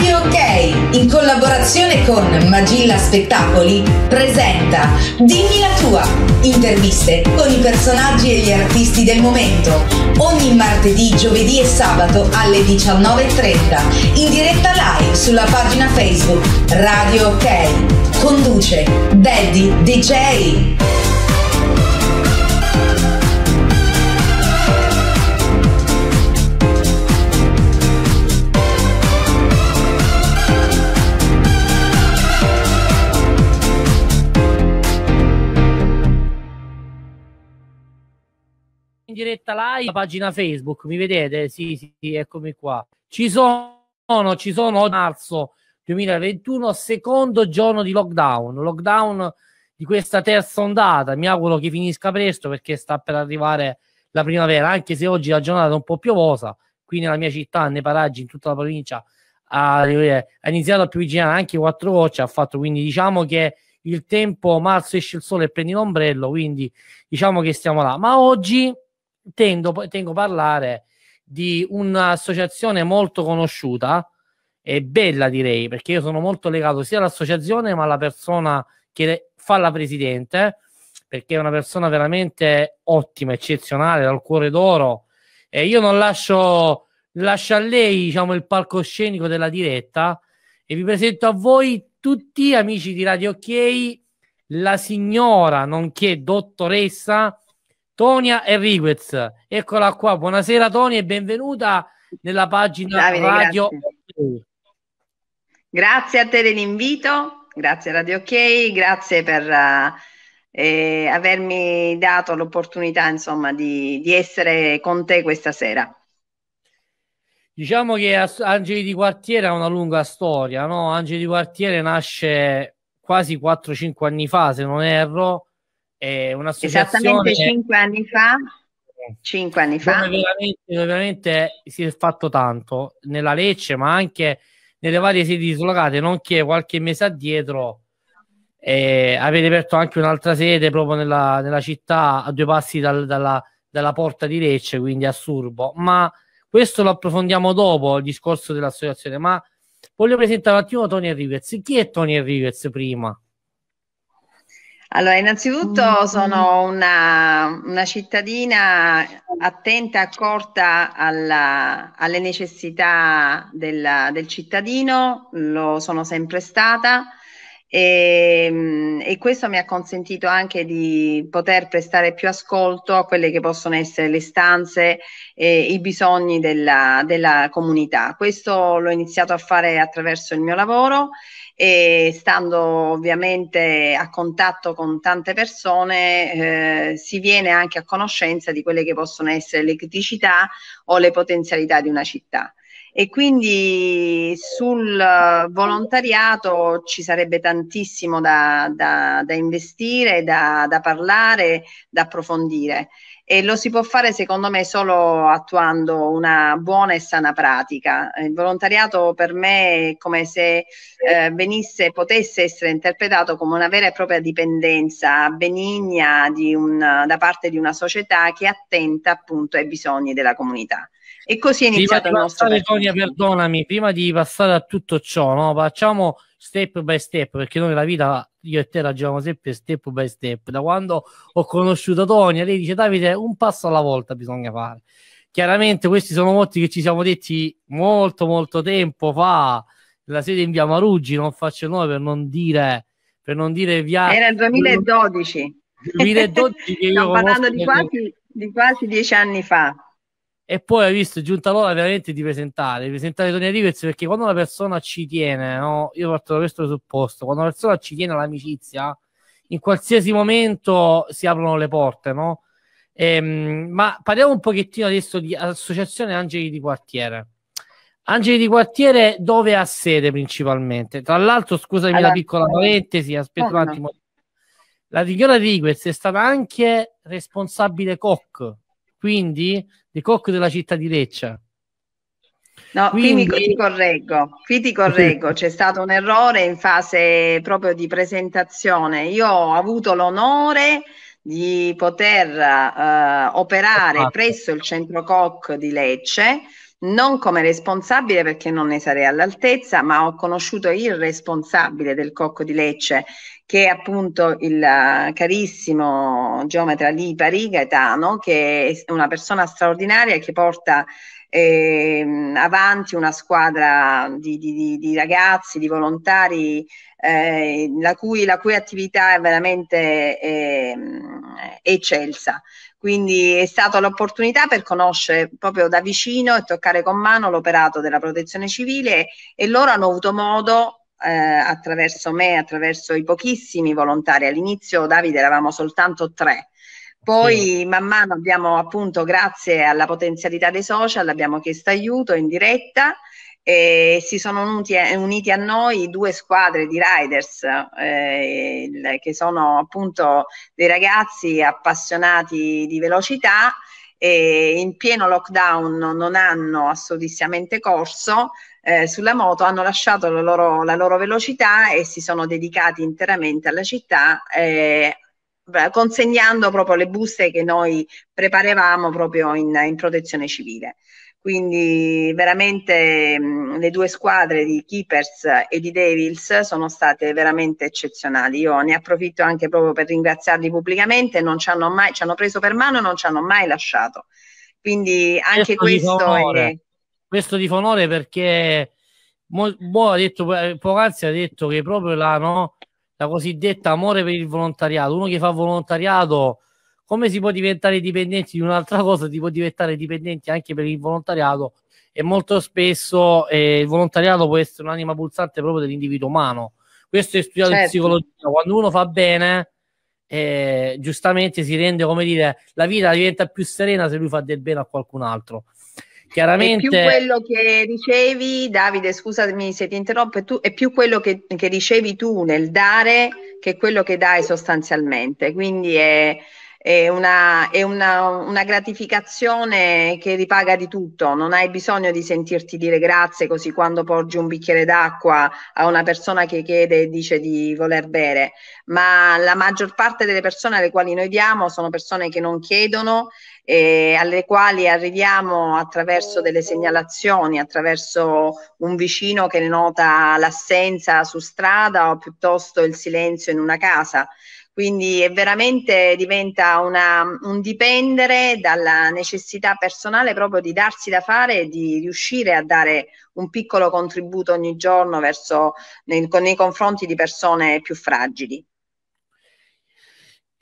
Radio Ok, in collaborazione con Magilla Spettacoli, presenta Dimmi la tua, interviste con i personaggi e gli artisti del momento, ogni martedì, giovedì e sabato alle 19.30, in diretta live sulla pagina Facebook Radio Ok. Conduce Daddy DJ. in diretta live la pagina Facebook, mi vedete? Sì, sì, eccomi qua. Ci sono, ci sono marzo 2021, secondo giorno di lockdown, lockdown di questa terza ondata. Mi auguro che finisca presto perché sta per arrivare la primavera, anche se oggi la giornata è un po' piovosa, qui nella mia città, nei paraggi, in tutta la provincia ha, ha iniziato a piovigginare anche quattro gocce, ha fatto, quindi diciamo che il tempo marzo esce il sole e prendi l'ombrello, quindi diciamo che stiamo là. Ma oggi tendo, tengo a parlare di un'associazione molto conosciuta e bella direi, perché io sono molto legato sia all'associazione ma alla persona che fa la presidente, perché è una persona veramente ottima, eccezionale, dal cuore d'oro. E io non lascio, lascio a lei diciamo, il palcoscenico della diretta e vi presento a voi tutti amici di Radio Ok la signora nonché dottoressa Tonia Enriquez, eccola qua. Buonasera Tonia e benvenuta nella pagina Davide, Radio grazie. grazie. a te dell'invito, grazie Radio OK, grazie per eh, eh, avermi dato l'opportunità insomma di, di, essere con te questa sera. Diciamo che Angeli di Quartiere ha una lunga storia, no? Angeli di Quartiere nasce quasi 4-5 anni fa, se non erro, è Esattamente cinque anni fa. Cinque anni fa. Veramente, veramente si è fatto tanto nella Lecce, ma anche nelle varie sedi dislocate, nonché qualche mese addietro eh, avete aperto anche un'altra sede proprio nella, nella città, a due passi dal, dalla, dalla, porta di Lecce, quindi a Surbo. Ma questo lo approfondiamo dopo il discorso dell'associazione. Ma voglio presentare un attimo Tony Enriquez. Chi è Tony Enriquez prima? Allora, innanzitutto mm-hmm. sono una, una cittadina attenta accorta alla, alle necessità del, del, cittadino, lo sono sempre stata e, ehm, e, questo mi ha consentito anche di poter prestare più ascolto a quelle che possono essere le stanze e i bisogni della, della comunità. Questo l'ho iniziato a fare attraverso il mio lavoro e stando ovviamente a contatto con tante persone eh, si viene anche a conoscenza di quelle che possono essere le criticità o le potenzialità di una città. E quindi sul eh, volontariato ci sarebbe tantissimo da, da, da investire, da, da parlare, da approfondire e lo si può fare secondo me solo attuando una buona e sana pratica. Il volontariato per me è come se eh, venisse, potesse essere interpretato come una vera e propria dipendenza benigna di un, da parte di una società che attenta appunto ai bisogni della comunità. E così è iniziato il nostro... Passare, Tonia, perdonami, prima di passare a tutto ciò, no? facciamo step by step, perché noi la vita io e te ragioniamo sempre step by step. Da quando ho conosciuto Tonia, lei dice Davide, un passo alla volta bisogna fare. Chiaramente questi sono motti che ci siamo detti molto molto tempo fa, la sede in via Maruggi, non faccio noi per non dire, per non dire via... Era il 2012. 2012 che io... Stiamo parlando di quasi, di quasi dieci anni fa e poi hai visto è giunta l'ora veramente di presentare, di presentare Tony Rivez perché quando una persona ci tiene, no? io parto da questo presupposto, quando una persona ci tiene all'amicizia, in qualsiasi momento si aprono le porte, no? Ehm, ma parliamo un pochettino adesso di Associazione Angeli di Quartiere. Angeli di Quartiere dove ha sede principalmente? Tra l'altro, scusami allora, la piccola eh, parentesi, aspetta un attimo. La signora Riguez è stata anche responsabile COC quindi di Cocco della città di Leccia. No, Quindi... qui mi, ti correggo, qui ti correggo, c'è stato un errore in fase proprio di presentazione. Io ho avuto l'onore di poter uh, operare presso il centro COC di Lecce, non come responsabile perché non ne sarei all'altezza, ma ho conosciuto il responsabile del COC di Lecce che è appunto il eh, carissimo geometra di Lipari Gaetano, che è una persona straordinaria che porta eh, avanti una squadra di, di, di ragazzi, di volontari, eh, la, cui, la, cui, attività è veramente eh, eccelsa. Quindi è stata l'opportunità per conoscere proprio da vicino e toccare con mano l'operato della protezione civile e loro hanno avuto modo eh, attraverso me, attraverso i pochissimi volontari. All'inizio, Davide, eravamo soltanto tre. Poi sì. man mano abbiamo appunto, grazie alla potenzialità dei social, abbiamo chiesto aiuto in diretta e si sono uniti, eh, uniti a noi due squadre di riders eh, che sono appunto dei ragazzi appassionati di velocità e in pieno lockdown non hanno assolutamente corso, eh, sulla moto, hanno lasciato la loro, la loro, velocità e si sono dedicati interamente alla città. Eh, consegnando proprio le buste che noi preparavamo proprio in, in protezione civile. Quindi veramente mh, mm, le due squadre di Keepers e di Devils sono state veramente eccezionali. Io ne approfitto anche proprio per ringraziarli pubblicamente, non ci hanno mai ci hanno preso per mano e non ci hanno mai lasciato. Quindi anche questo, questo è questo di Fonore perché Mo, Bo ha detto eh, poc'anzi ha detto che proprio la, no, la cosiddetta amore per il volontariato, uno che fa volontariato come si può diventare dipendenti di un'altra cosa, si può diventare dipendenti anche per il volontariato e molto spesso eh, il volontariato può essere un'anima pulsante proprio dell'individuo umano. Questo è studiato certo. in psicologia, quando uno fa bene, eh, giustamente si rende, come dire, la vita diventa più serena se lui fa del bene a qualcun altro. Chiaramente... È più quello che dicevi, Davide, scusami se ti interrompo, tu, è più quello che, che ricevi tu nel dare che quello che dai sostanzialmente. Quindi è, è, una, è una, una, gratificazione che ripaga di tutto, non hai bisogno di sentirti dire grazie così quando porgi un bicchiere d'acqua a una persona che chiede e dice di voler bere, ma la maggior parte delle persone alle quali noi diamo sono persone che non chiedono eh, alle quali arriviamo attraverso delle segnalazioni, attraverso un vicino che nota l'assenza su strada o piuttosto il silenzio in una casa. Quindi è veramente diventa una, un dipendere dalla necessità personale proprio di darsi da fare e di riuscire a dare un piccolo contributo ogni giorno verso, nei, nei confronti di persone più fragili.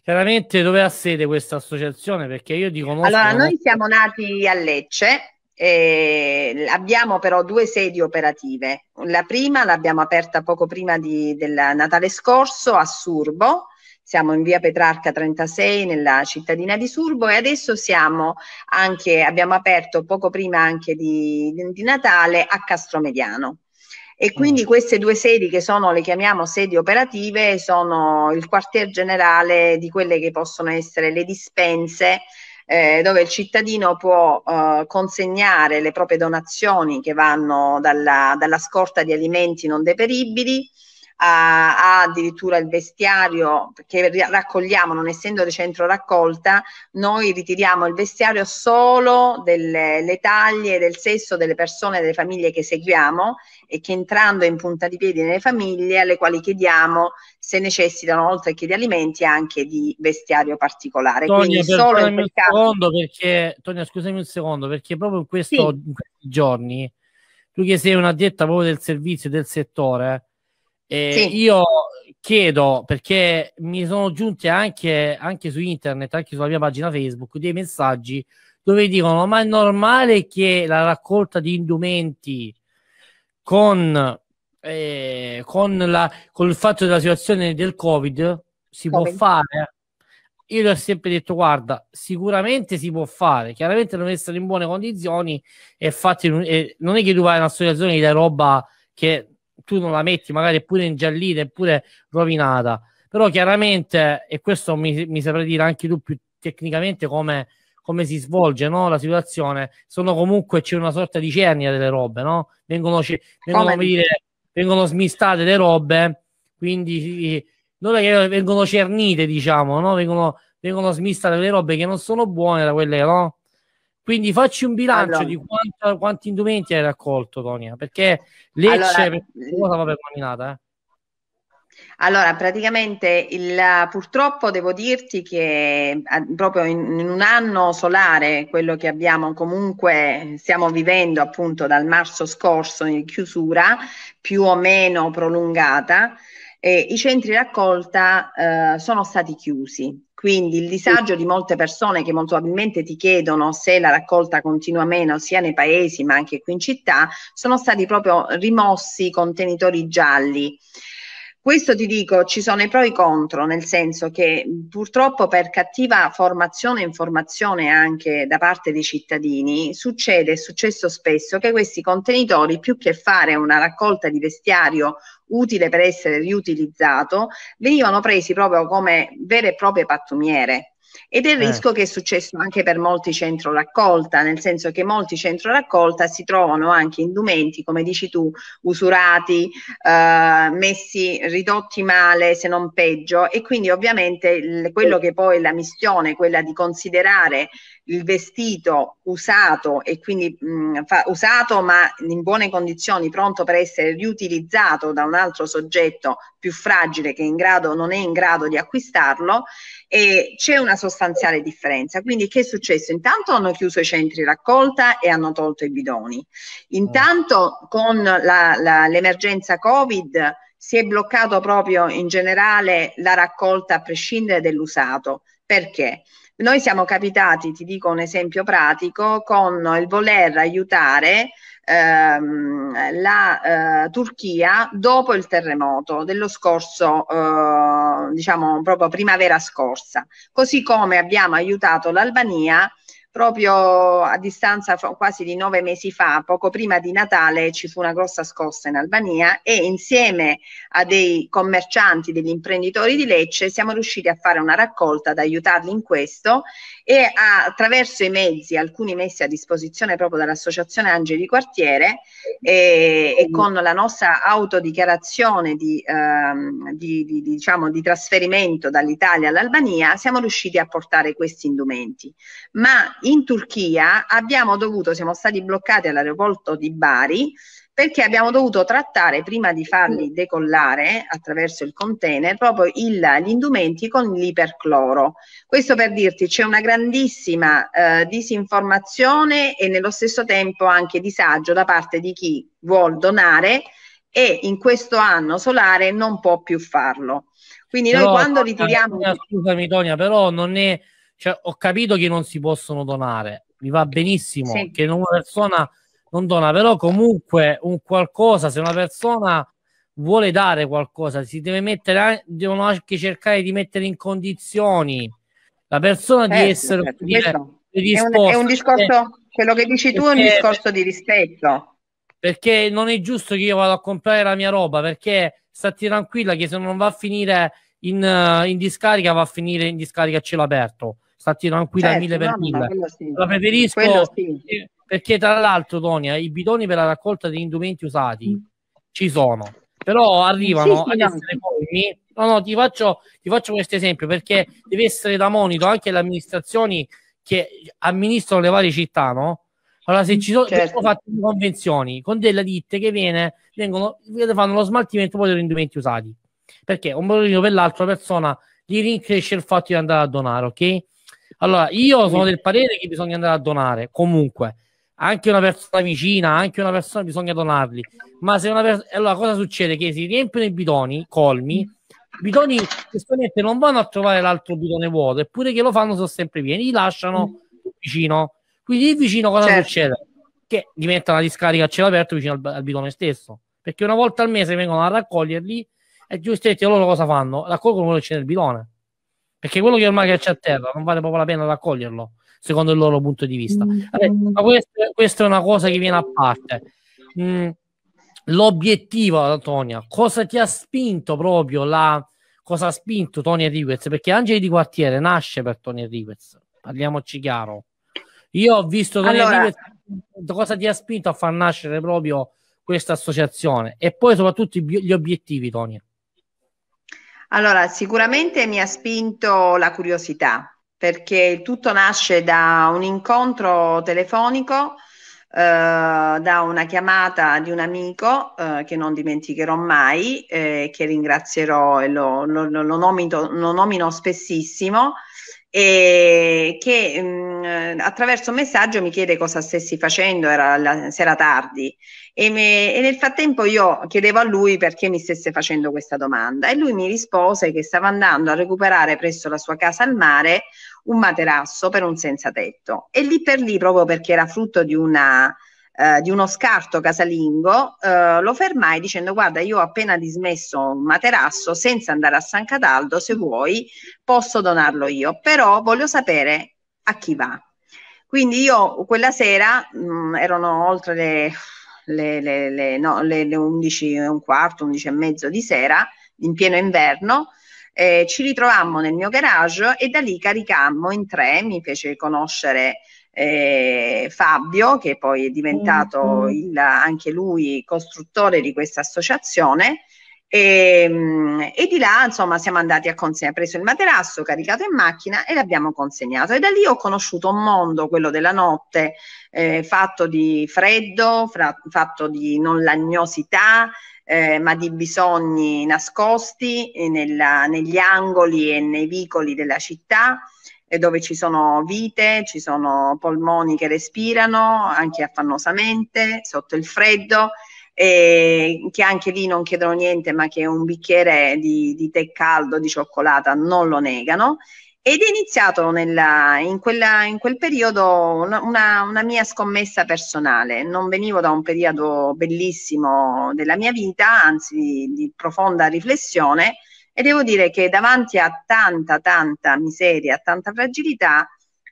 Veramente dove ha sede questa associazione? Perché io dico... Allora, noi siamo nati a Lecce, eh, abbiamo però due sedi operative. La prima l'abbiamo aperta poco prima di, del Natale scorso a Surbo, siamo in via Petrarca 36 nella cittadina di Surbo e adesso siamo anche, abbiamo aperto poco prima anche di, di Natale a Castromediano. E quindi mm. queste due sedi che sono, le chiamiamo sedi operative, sono il quartier generale di quelle che possono essere le dispense eh, dove il cittadino può eh, consegnare le proprie donazioni che vanno dalla, dalla scorta di alimenti non deperibili ha addirittura il vestiario che raccogliamo, non essendo centro raccolta, noi ritiriamo il vestiario solo delle taglie, del sesso delle persone, delle famiglie che seguiamo e che entrando in punta di piedi nelle famiglie alle quali chiediamo se necessitano oltre che di alimenti anche di vestiario particolare. Tonia, Quindi solo in quel caso... perché, Tonia, scusami un secondo, perché proprio in, questo, sì. in questi giorni tu che sei una dietta proprio del servizio del settore eh, sì. Io chiedo perché mi sono giunti anche, anche, su internet, anche sulla mia pagina Facebook, dei messaggi dove dicono: Ma è normale che la raccolta di indumenti con, eh, con, la, con il fatto della situazione del Covid si COVID. può fare? Io le ho sempre detto: guarda, sicuramente si può fare, chiaramente non essere in buone condizioni e fatti. eh, non è che tu vai in associazione e dai roba che tu non la metti magari pure ingiallita, eppure rovinata. Però chiaramente, e questo mi, mi saprei dire anche tu più tecnicamente come, come si svolge no? la situazione, sono comunque c'è una sorta di cernia delle robe, no? vengono, c- vengono, dire, vengono smistate le robe, quindi non è che vengono cernite, diciamo, no? vengono, vengono smistate le robe che non sono buone da quelle no? Quindi facci un bilancio allora. di quanto, quanti indumenti hai raccolto, Tonia, perché Lecce allora, cioè, per va nominata, eh? Allora, praticamente il, purtroppo devo dirti che proprio in, in, un anno solare, quello che abbiamo comunque, stiamo vivendo appunto dal marzo scorso in chiusura, più o meno prolungata, eh, i centri raccolta eh, sono stati chiusi quindi il disagio di molte persone che molto probabilmente ti chiedono se la raccolta continua meno sia nei paesi ma anche qui in città, sono stati proprio rimossi i contenitori gialli. Questo ti dico, ci sono i pro e i contro, nel senso che purtroppo per cattiva formazione e informazione anche da parte dei cittadini succede, è successo spesso, che questi contenitori più che fare una raccolta di vestiario utile per essere riutilizzato, venivano presi proprio come vere e proprie pattumiere, ed è il eh. rischio che è successo anche per molti centro raccolta, nel senso che molti centro raccolta si trovano anche indumenti, come dici tu, usurati, eh, messi ridotti male se non peggio e quindi ovviamente il, quello che poi la missione, quella di considerare il vestito usato e quindi mh, mm, fa, usato ma in buone condizioni, pronto per essere riutilizzato da un altro soggetto più fragile che in grado, non è in grado di acquistarlo, e c'è una sostanziale differenza. Quindi che è successo? Intanto hanno chiuso i centri raccolta e hanno tolto i bidoni. Intanto con l'emergenza Covid si è bloccato proprio in generale la raccolta a prescindere dell'usato. Perché? Noi siamo capitati, ti dico un esempio pratico, con il voler aiutare ehm, la eh, Turchia dopo il terremoto dello scorso, eh, diciamo proprio primavera scorsa, così come abbiamo aiutato l'Albania proprio a distanza quasi di nove mesi fa, poco prima di Natale, ci fu una grossa scossa in Albania e insieme a dei commercianti, degli imprenditori di Lecce, siamo riusciti a fare una raccolta, ad aiutarli in questo e a, attraverso i mezzi, alcuni messi a disposizione proprio dall'Associazione Angeli Quartiere e, e mm. con la nostra autodichiarazione di, ehm, di, di, diciamo, di trasferimento dall'Italia all'Albania, siamo riusciti a portare questi indumenti. Ma in Turchia abbiamo dovuto, siamo stati bloccati all'aeroporto di Bari perché abbiamo dovuto trattare prima di farli decollare attraverso il container proprio il, gli indumenti con l'ipercloro. Questo per dirti c'è una grandissima eh, disinformazione e nello stesso tempo anche disagio da parte di chi vuol donare e in questo anno solare non può più farlo. Quindi noi però, quando ritiriamo... Scusami Tonia, però non è cioè, ho capito che non si possono donare, mi va benissimo sì. che una persona non dona, però comunque un qualcosa, se una persona vuole dare qualcosa, si deve mettere, devono anche cercare di mettere in condizioni la persona eh, di certo, essere certo, dire, è, un, è un discorso, quello che dici tu è un discorso di rispetto. Perché non è giusto che io vada a comprare la mia roba, perché stati tranquilla che se non va a finire in, in discarica va a finire in discarica a cielo aperto infatti tranquilla certo, 1000 per mille. sì. la preferisco sì. perché tra l'altro Tonia i bidoni per la raccolta degli indumenti usati mm. ci sono però arrivano sì, ad essere colmi no no ti faccio, ti faccio questo esempio perché deve essere da monito anche le amministrazioni che amministrano le varie città no? Allora, se ci certo. sono, certo. fatte convenzioni con delle ditte che viene, vengono, fanno lo smaltimento poi degli indumenti usati, perché un motorino per l'altra persona gli rincresce il fatto di andare a donare, ok? Allora, io sono del parere che bisogna andare a donare, comunque, anche una persona vicina, anche una persona bisogna donarli. Ma se una persona... Allora, cosa succede? Che si riempiono i bidoni colmi, bidoni che non vanno a trovare l'altro bidone vuoto, eppure che lo fanno sono sempre pieni, li lasciano mm. vicino. Quindi il vicino cosa certo. succede? Che diventa una discarica a cielo aperto vicino al, al bidone stesso. Perché una volta al mese vengono a raccoglierli e giustamente loro cosa fanno? Raccolgono quello che c'è nel bidone perché quello che ormai c'è a terra non vale proprio la pena raccoglierlo secondo il loro punto di vista mm. Vabbè, ma questa, questa è una cosa che viene a parte mm, l'obiettivo Antonia cosa ti ha spinto proprio la cosa ha spinto Tony Enriquez perché Angeli di quartiere nasce per Tony Enriquez parliamoci chiaro io ho visto Tony allora... Enriquez cosa ti ha spinto a far nascere proprio questa associazione e poi soprattutto gli obiettivi Tony allora, sicuramente mi ha spinto la curiosità, perché tutto nasce da un incontro telefonico, eh, da una chiamata di un amico eh, che non dimenticherò mai, eh, che ringrazierò e lo, lo, lo, nomito, lo nomino spessissimo e che mh, mm, attraverso un messaggio mi chiede cosa stessi facendo, era la sera tardi e, me, e, nel frattempo io chiedevo a lui perché mi stesse facendo questa domanda e lui mi rispose che stava andando a recuperare presso la sua casa al mare un materasso per un senza tetto e lì per lì proprio perché era frutto di, una, eh, di uno scarto casalingo eh, lo fermai dicendo guarda io ho appena dismesso un materasso senza andare a San Cataldo se vuoi posso donarlo io però voglio sapere a chi va quindi io quella sera mh, mm, erano oltre le le, le, le, no, le, le 11 e un quarto, 11 e mezzo di sera, in pieno inverno, eh, ci ritrovammo nel mio garage e da lì caricammo in tre, mi fece conoscere eh, Fabio, che poi è diventato mm-hmm. il, anche lui costruttore di questa associazione, e, ehm, e, di là, insomma, siamo andati a consegnare, preso il materasso, caricato in macchina e l'abbiamo consegnato. E da lì ho conosciuto un mondo, quello della notte, eh, fatto di freddo, fra, fatto di non lagnosità, eh, ma di bisogni nascosti eh, nella, negli angoli e nei vicoli della città eh, dove ci sono vite, ci sono polmoni che respirano anche affannosamente sotto il freddo eh, che anche lì non chiedono niente, ma che un bicchiere di, di tè caldo, di cioccolata, non lo negano. Ed è iniziato nella, in, quella, in, quel periodo una, una, mia scommessa personale. Non venivo da un periodo bellissimo della mia vita, anzi di, di profonda riflessione, e devo dire che davanti a tanta, tanta miseria, a tanta fragilità,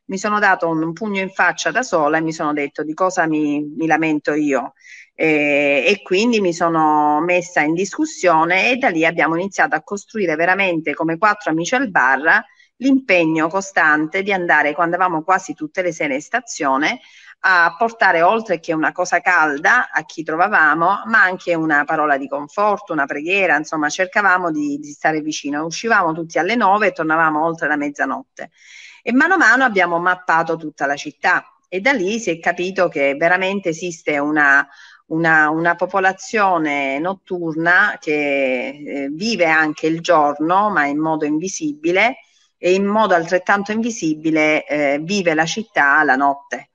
mi sono dato un, un, pugno in faccia da sola e mi sono detto di cosa mi, mi lamento io eh, e quindi mi sono messa in discussione e da lì abbiamo iniziato a costruire veramente come quattro amici al bar l'impegno costante di andare quando avevamo quasi tutte le sere in stazione a portare oltre che una cosa calda a chi trovavamo, ma anche una parola di conforto, una preghiera, insomma cercavamo di, di stare vicino. Uscivamo tutti alle nove e tornavamo oltre la mezzanotte. E mano a mano abbiamo mappato tutta la città e da lì si è capito che veramente esiste una, una, una, popolazione notturna che eh, vive anche il giorno, ma in modo invisibile, e in modo altrettanto invisibile eh, vive la città la notte.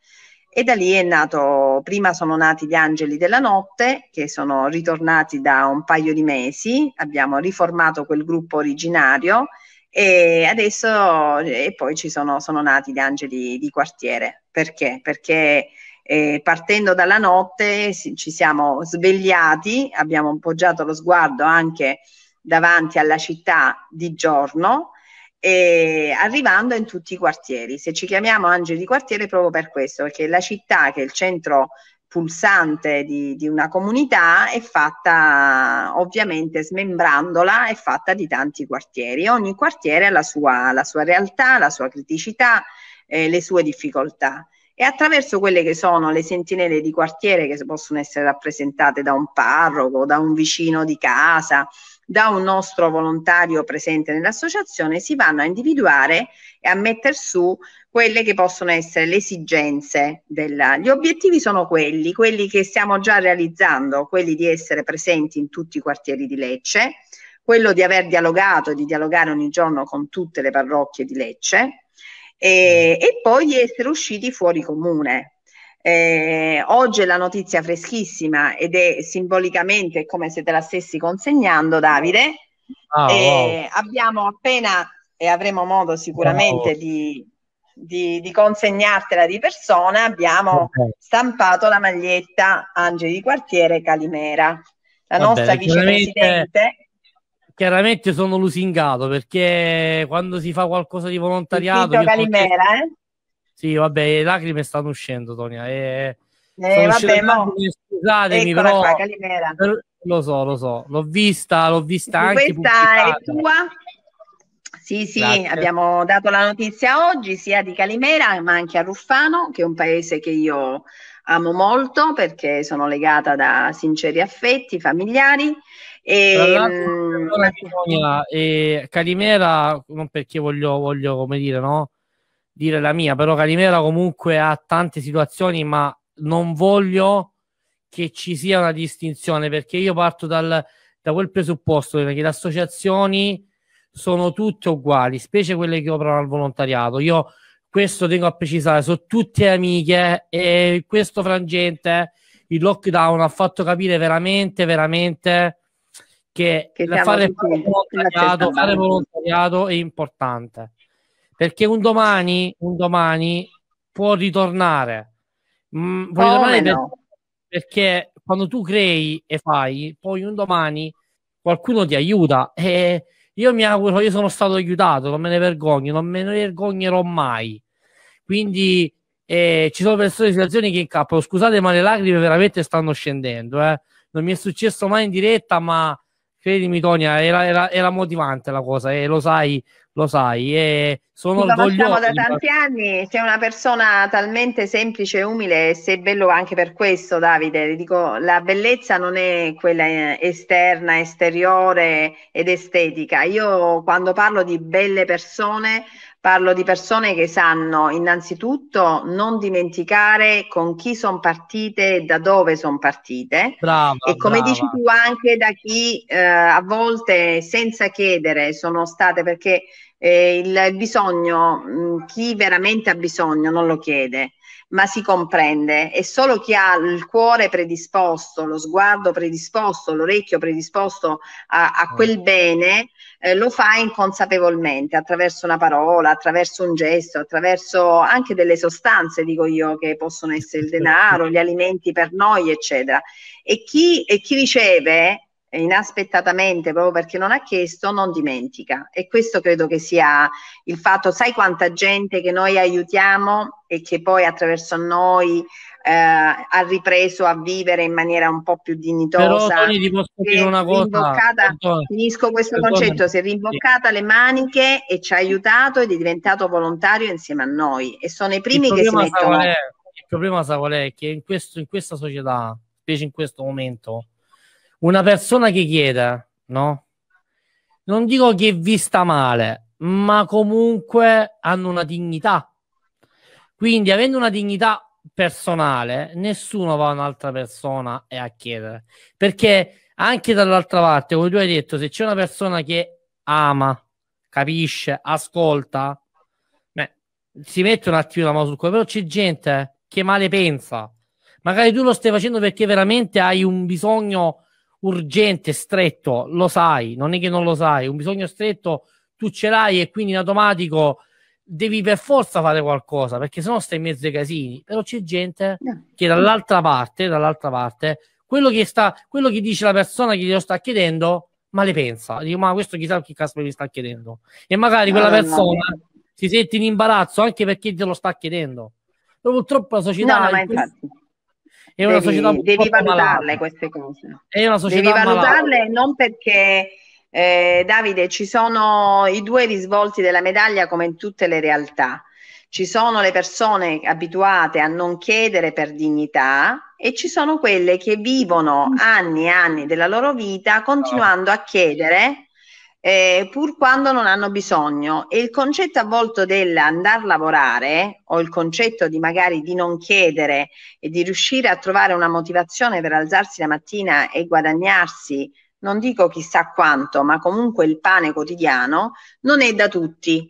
E da lì è nato, prima sono nati gli angeli della notte, che sono ritornati da un paio di mesi, abbiamo riformato quel gruppo originario e adesso e poi ci sono, sono nati gli angeli di quartiere. Perché? Perché eh, partendo dalla notte ci siamo svegliati, abbiamo poggiato lo sguardo anche davanti alla città di giorno e arrivando in tutti i quartieri. Se ci chiamiamo Angeli di Quartiere proprio per questo, perché la città che è il centro pulsante di, di una comunità è fatta ovviamente smembrandola, è fatta di tanti quartieri. Ogni quartiere ha la sua, la sua realtà, la sua criticità, eh, le sue difficoltà e attraverso quelle che sono le sentinelle di quartiere che possono essere rappresentate da un parroco, da un vicino di casa, da un nostro volontario presente nell'associazione, si vanno a individuare e a mettere su quelle che possono essere le esigenze della... Gli obiettivi sono quelli, quelli che stiamo già realizzando, quelli di essere presenti in tutti i quartieri di Lecce, quello di aver dialogato, e di dialogare ogni giorno con tutte le parrocchie di Lecce, e, e poi di essere usciti fuori comune. Eh, oggi è la notizia freschissima ed è simbolicamente come se te la stessi consegnando, Davide. Oh, wow. Abbiamo appena e avremo modo sicuramente wow. di, di, di, consegnartela di persona, abbiamo okay. stampato la maglietta Angeli di Quartiere Calimera. La Vabbè, nostra vicepresidente chiaramente sono lusingato perché quando si fa qualcosa di volontariato... Io calimera, ho... eh? Sì, vabbè, le lacrime stanno uscendo, Tonia. E... Eh, eh, eh vabbè, ma... Lacrime, scusatemi, però... Qua, calimera. Per... Lo so, lo so, l'ho vista, l'ho vista anche. Questa è tua? Sì, sì, Grazie. abbiamo dato la notizia oggi sia di Calimera ma anche a Ruffano, che è un paese che io amo molto perché sono legata da sinceri affetti familiari e, ehm, mh, e Calimera, non perché voglio, voglio come dire, no? dire la mia, però Calimera comunque ha tante situazioni, ma non voglio che ci sia una distinzione perché io parto dal, da quel presupposto che le associazioni sono tutte uguali, specie quelle che operano al volontariato. Io questo tengo a precisare, sono tutte amiche e questo frangente il lockdown ha fatto capire veramente, veramente che, che fare, volontariato, fare volontariato è importante perché un domani, un domani può ritornare, mm, può ritornare per, no. perché quando tu crei e fai, poi un domani qualcuno ti aiuta e io mi auguro, io sono stato aiutato, non me ne vergogno, non me ne vergognerò mai. Quindi eh, ci sono persone in situazioni che incappano, scusate ma le lacrime veramente stanno scendendo, eh. non mi è successo mai in diretta ma Credimi, Tonia, era, era, era motivante la cosa, e eh, lo sai, lo sai. E sono Scusa, orgoglioso. da tanti anni, sei una persona talmente semplice e umile, e sei bello anche per questo, Davide. Dico, la bellezza non è quella eh, esterna, esteriore ed estetica. Io quando parlo di belle persone Parlo di persone che sanno innanzitutto non dimenticare con chi sono partite e da dove sono partite. Brava, e come brava. dici tu anche da chi eh, a volte senza chiedere sono state perché eh, il bisogno, mh, mm, chi veramente ha bisogno non lo chiede ma si comprende e solo chi ha il cuore predisposto, lo sguardo predisposto, l'orecchio predisposto a, a mm. quel bene, eh, lo fa inconsapevolmente attraverso una parola, attraverso un gesto, attraverso anche delle sostanze, dico io, che possono essere il denaro, gli alimenti per noi, eccetera. E chi, e chi riceve inaspettatamente proprio perché non ha chiesto, non dimentica. E questo credo che sia il fatto, sai quanta gente che noi aiutiamo e che poi attraverso noi eh, ha ripreso a vivere in maniera un po' più dignitosa. Però Tony, ti posso dire una cosa. finisco questo perdone, concetto, si è rimboccata sì. le maniche e ci ha aiutato ed è diventato volontario insieme a noi e sono i primi che si mettono... il problema sa qual è? Che in, questo, in questa società, specie in questo momento, una persona che chiede, no? Non dico che è vista male, ma comunque hanno una dignità. Quindi, avendo una dignità personale, nessuno va a un'altra persona e a chiedere. Perché anche dall'altra parte, come tu hai detto, se c'è una persona che ama, capisce, ascolta, beh, si mette un attimo la mano sul cuore, però c'è gente che male pensa. Magari tu lo stai facendo perché veramente hai un bisogno urgente, stretto, lo sai, non è che non lo sai, un bisogno stretto tu ce l'hai e quindi in automatico devi per forza fare qualcosa perché sennò stai in mezzo ai casini. Però c'è gente che dall'altra parte, dall'altra parte, quello che, sta, quello che dice la persona che glielo sta chiedendo, ma le pensa. Dico, ma questo chissà che caspita gli sta chiedendo. E magari quella eh, persona si sente in imbarazzo anche perché glielo sta chiedendo. purtroppo la società... No, no, in cui... infatti è una devi, società un devi valutarle malata. queste cose. È una società devi valutarle malata. non perché eh, Davide ci sono i due risvolti della medaglia come in tutte le realtà. Ci sono le persone abituate a non chiedere per dignità e ci sono quelle che vivono anni e anni della loro vita continuando a chiedere eh, pur quando non hanno bisogno. E il concetto a volte dell'andare a lavorare o il concetto di magari di non chiedere e di riuscire a trovare una motivazione per alzarsi la mattina e guadagnarsi, non dico chissà quanto, ma comunque il pane quotidiano, non è da tutti.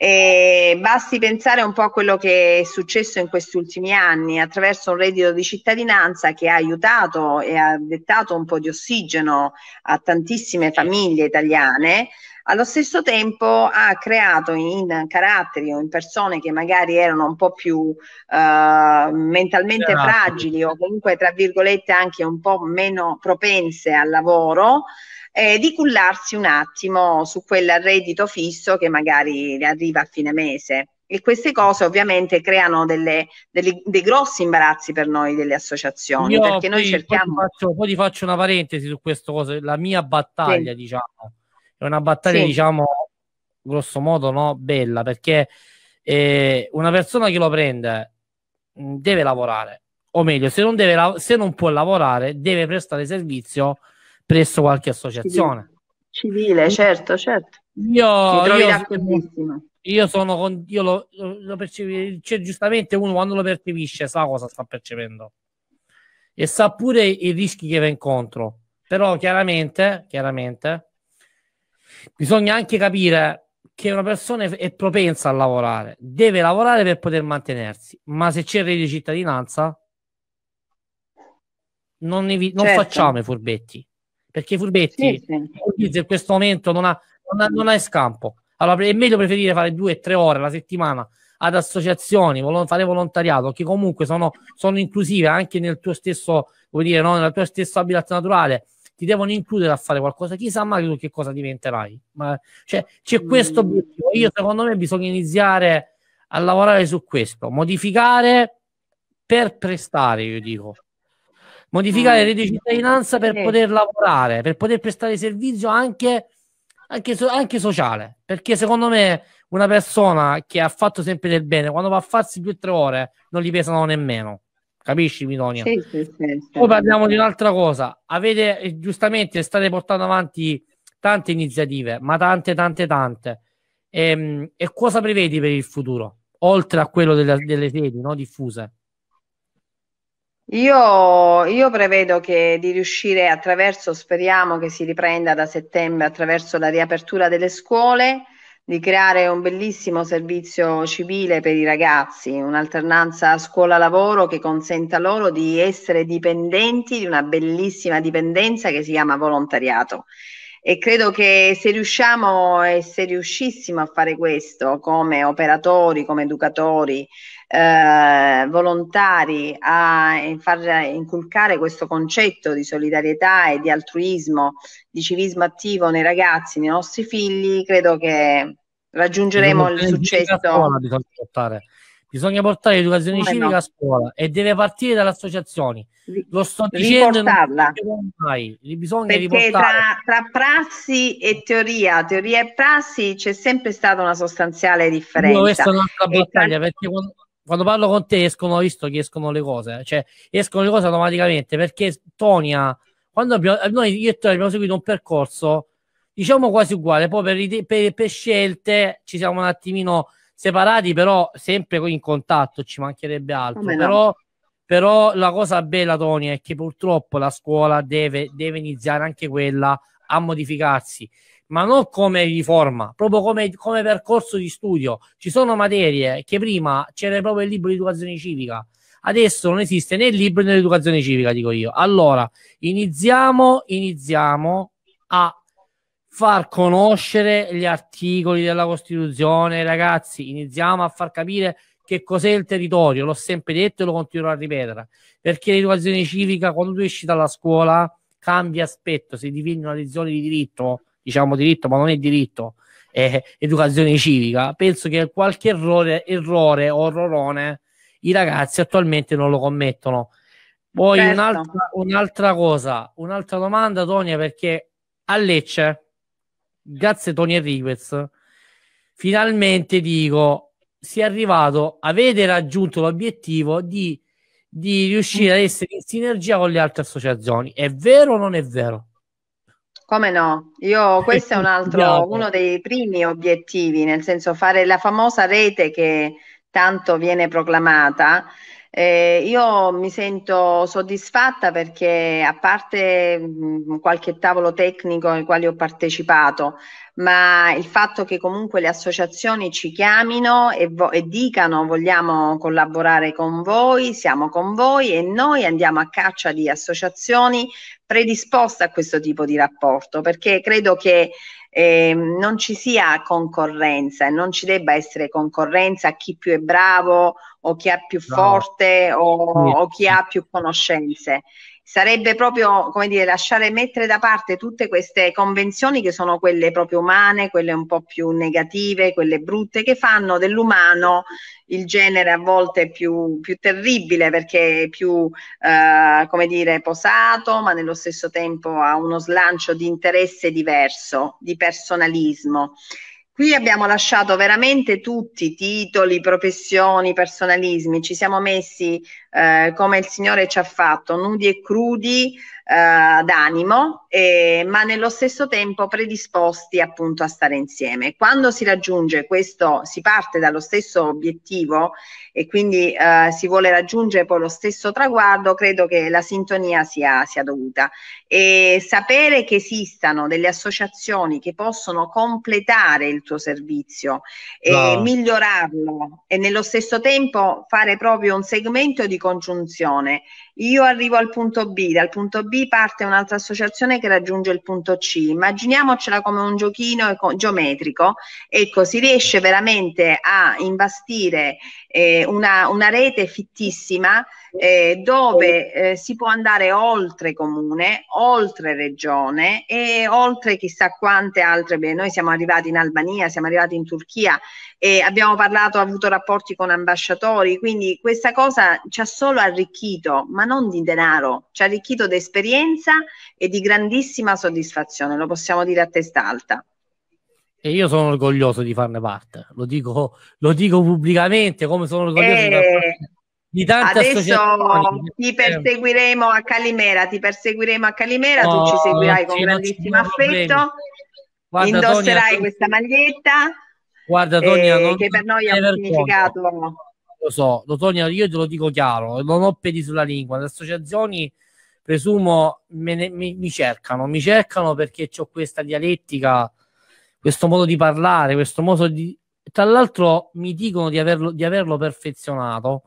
E basti pensare un po' a quello che è successo in questi ultimi anni attraverso un reddito di cittadinanza che ha aiutato e ha dettato un po' di ossigeno a tantissime famiglie italiane. Allo stesso tempo ha creato in caratteri o in persone che magari erano un po' più eh, mentalmente esatto. fragili o comunque tra virgolette anche un po' meno propense al lavoro, eh, di cullarsi un attimo su quel reddito fisso che magari arriva a fine mese. E queste cose ovviamente creano delle, delle, dei grossi imbarazzi per noi delle associazioni. Io perché noi poi, cerchiamo. Poi ti, faccio, poi ti, faccio, una parentesi su questo cosa. La mia battaglia, sì. diciamo, è una battaglia, sì. diciamo, grosso modo, no? Bella perché eh, una persona che lo prende mm, deve lavorare, o meglio, se non, deve, se non può lavorare, deve prestare servizio presso qualche associazione. Civile, certo, certo. Io, io, sono, io sono con, io lo, lo percepisco, cioè, giustamente uno quando lo percepisce sa cosa sta percependo e sa pure i rischi che va incontro, però chiaramente, chiaramente bisogna anche capire che una persona è propensa a lavorare, deve lavorare per poter mantenersi, ma se c'è il reddito di cittadinanza non, ne non certo. facciamo i furbetti perché i furbetti sì, sì. in questo momento non ha, non, ha, mm. non ha scampo. Allora è meglio preferire fare due o tre ore alla settimana ad associazioni, vol- fare volontariato, che comunque sono, sono inclusive anche nel tuo stesso, vuol dire, no? nella tua stessa abilità naturale, ti devono includere a fare qualcosa, chissà mai tu che cosa diventerai. Ma, cioè, c'è mm. questo obiettivo. Io secondo me bisogna iniziare a lavorare su questo, modificare per prestare, io dico modificare il mm. reddito di cittadinanza per poter lavorare, per poter prestare servizio anche, anche, anche, sociale. Perché secondo me una persona che ha fatto sempre del bene, quando va a farsi due o tre ore, non gli pesano nemmeno. Capisci, Mitonia? Sì, sì, sì, Poi parliamo di un'altra cosa. Avete eh, giustamente state portando avanti tante iniziative, ma tante, tante, tante. E, ehm, e cosa prevedi per il futuro, oltre a quello delle, delle sedi no, diffuse? Io, io, prevedo che di riuscire attraverso, speriamo che si riprenda da settembre attraverso la riapertura delle scuole, di creare un bellissimo servizio civile per i ragazzi, un'alternanza scuola-lavoro che consenta loro di essere dipendenti di una bellissima dipendenza che si chiama volontariato. E credo che se riusciamo e se riuscissimo a fare questo come operatori, come educatori, eh, volontari a far inculcare questo concetto di solidarietà e di altruismo, di civismo attivo nei ragazzi, nei nostri figli, credo che raggiungeremo il successo. Scuola, bisogna portare. bisogna portare l'educazione civica no? a scuola e deve partire dalle associazioni. Lo sto dicendo riportarla. mai, bisogna Perché tra, tra, prassi e teoria, teoria e prassi c'è sempre stata una sostanziale differenza. No, questa è un'altra battaglia tra... perché quando quando parlo con te escono, ho visto che escono le cose, cioè escono le cose automaticamente perché Tonia, quando abbiamo, eh, noi io e Tonia abbiamo seguito un percorso diciamo quasi uguale, poi per, per, per scelte ci siamo un attimino separati, però sempre in contatto, ci mancherebbe altro, no. però, però, la cosa bella Tonia è che purtroppo la scuola deve, deve iniziare anche quella a modificarsi ma non come riforma, proprio come, come percorso di studio. Ci sono materie che prima c'era proprio il libro di educazione civica, adesso non esiste né il libro né l'educazione civica, dico io. Allora, iniziamo, iniziamo a far conoscere gli articoli della Costituzione, ragazzi, iniziamo a far capire che cos'è il territorio, l'ho sempre detto e lo continuerò a ripetere, perché l'educazione civica quando tu esci dalla scuola cambia aspetto, se diviene una lezione di diritto diciamo diritto, ma non è diritto, è educazione civica, penso che qualche errore, errore orrorone i ragazzi attualmente non lo commettono. Poi certo. un'altra, un'altra cosa, un'altra domanda, Tonia, perché a Lecce, grazie Tony Enriquez, finalmente dico, si è arrivato, avete raggiunto l'obiettivo di, di riuscire ad essere in sinergia con le altre associazioni. È vero o non è vero? Come no? Io, questo è un altro, uno dei primi obiettivi, nel senso fare la famosa rete che tanto viene proclamata eh, io mi sento soddisfatta perché a parte mh, mm, qualche tavolo tecnico al quale ho partecipato, ma il fatto che comunque le associazioni ci chiamino e, vo- e dicano vogliamo collaborare con voi, siamo con voi e noi andiamo a caccia di associazioni predisposte a questo tipo di rapporto, perché credo che eh, non ci sia concorrenza e non ci debba essere concorrenza a chi più è bravo o chi è più no. forte o, o, chi ha più conoscenze. Sarebbe proprio, come dire, lasciare mettere da parte tutte queste convenzioni che sono quelle proprio umane, quelle un po' più negative, quelle brutte, che fanno dell'umano il genere a volte più, più terribile perché è più, eh, come dire, posato, ma nello stesso tempo ha uno slancio di interesse diverso, di personalismo. Qui abbiamo lasciato veramente tutti, titoli, professioni, personalismi, ci siamo messi eh, come il Signore ci ha fatto, nudi e crudi eh, d'animo, eh, ma nello stesso tempo predisposti appunto a stare insieme. Quando si raggiunge questo, si parte dallo stesso obiettivo e quindi eh, si vuole raggiungere poi lo stesso traguardo, credo che la sintonia sia, sia dovuta. E sapere che esistano delle associazioni che possono completare il tuo servizio e no. migliorarlo e nello stesso tempo fare proprio un segmento di congiunzione. Io arrivo al punto B, dal punto B parte un'altra associazione che raggiunge il punto C. Immaginiamocela come un giochino geometrico, ecco, si riesce veramente a imbastire eh, una, una rete fittissima eh, dove eh, si può andare oltre comune, oltre regione e oltre chissà quante altre. Beh, noi siamo arrivati in Albania, siamo arrivati in Turchia e abbiamo parlato, avuto rapporti con ambasciatori, quindi questa cosa ci ha solo arricchito, ma non di denaro, ci ha arricchito di esperienza e di grandissima soddisfazione, lo possiamo dire a testa alta. E io sono orgoglioso di farne parte, lo dico, lo dico pubblicamente come sono orgoglioso e... di farne eh, parte di tante Adesso ti perseguiremo a Calimera, ti perseguiremo a Calimera, no, tu ci seguirai con grandissimo affetto, guarda, indosserai Tonia, questa maglietta guarda, Tonia, eh, che per noi ha un significato... Lo so, lo, Tonia, io te lo dico chiaro, non ho pedi sulla lingua, le associazioni presumo ne, mi, mi, cercano, mi cercano perché ho questa dialettica, questo modo di parlare, questo modo di... Tra l'altro mi dicono di averlo, di averlo perfezionato,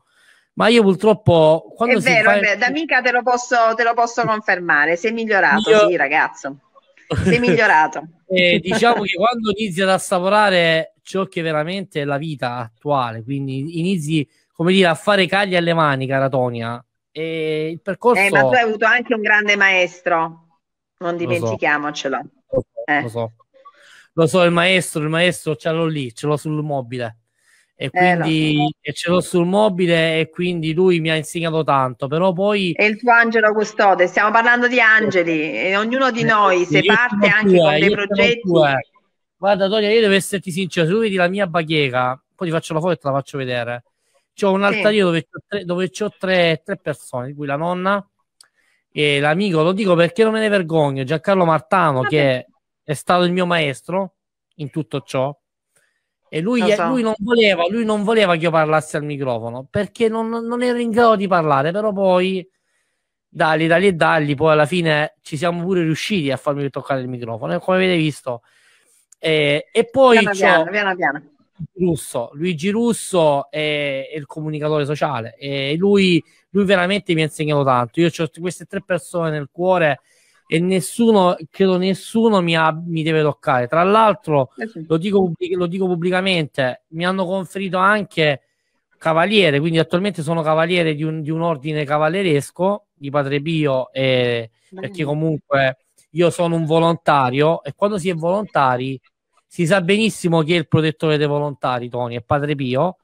ma io purtroppo quando è vero, fa... è vero, da mica te lo posso, te lo posso confermare. Sei migliorato, io... sì, ragazzo. Sei migliorato. eh, diciamo che quando inizi ad assaporare ciò che veramente è la vita attuale, quindi inizi come dire a fare cagli alle mani, cara Tonia. E il percorso. Eh, ma tu hai avuto anche un grande maestro, non dimentichiamocelo. Lo so, eh. lo so, eh. lo so il maestro, il maestro ce l'ho lì, ce l'ho sul mobile e eh, quindi eh, no. e ce l'ho sul mobile e quindi lui mi ha insegnato tanto però poi è il tuo angelo custode stiamo parlando di angeli e ognuno di eh, noi se io parte anche tua, con dei progetti guarda Tonia io devo esserti sincero se tu vedi la mia bacheca poi ti faccio la foto e te la faccio vedere c'ho un altarino sì. dove c'ho, tre, dove c'ho tre, tre persone di cui la nonna e l'amico lo dico perché non me ne vergogno Giancarlo Martano Vabbè. che è stato il mio maestro in tutto ciò e lui, so. lui, non voleva, lui, non voleva, che io parlassi al microfono perché non, non ero in grado di parlare, però poi dagli, dagli e dagli, poi alla fine ci siamo pure riusciti a farmi toccare il microfono, come avete visto. Eh, e poi piano, piano, piano, piano. Russo, Luigi Russo è, è, il comunicatore sociale e lui, lui veramente mi ha insegnato tanto. Io ho queste tre persone nel cuore e nessuno, credo nessuno mi, ha, mi deve toccare. Tra l'altro, eh lo dico, lo dico pubblicamente, mi hanno conferito anche cavaliere, quindi attualmente sono cavaliere di un, di un ordine cavalleresco di Padre Pio, e, perché comunque io sono un volontario e quando si è volontari si sa benissimo chi è il protettore dei volontari, Tony, è Padre Pio,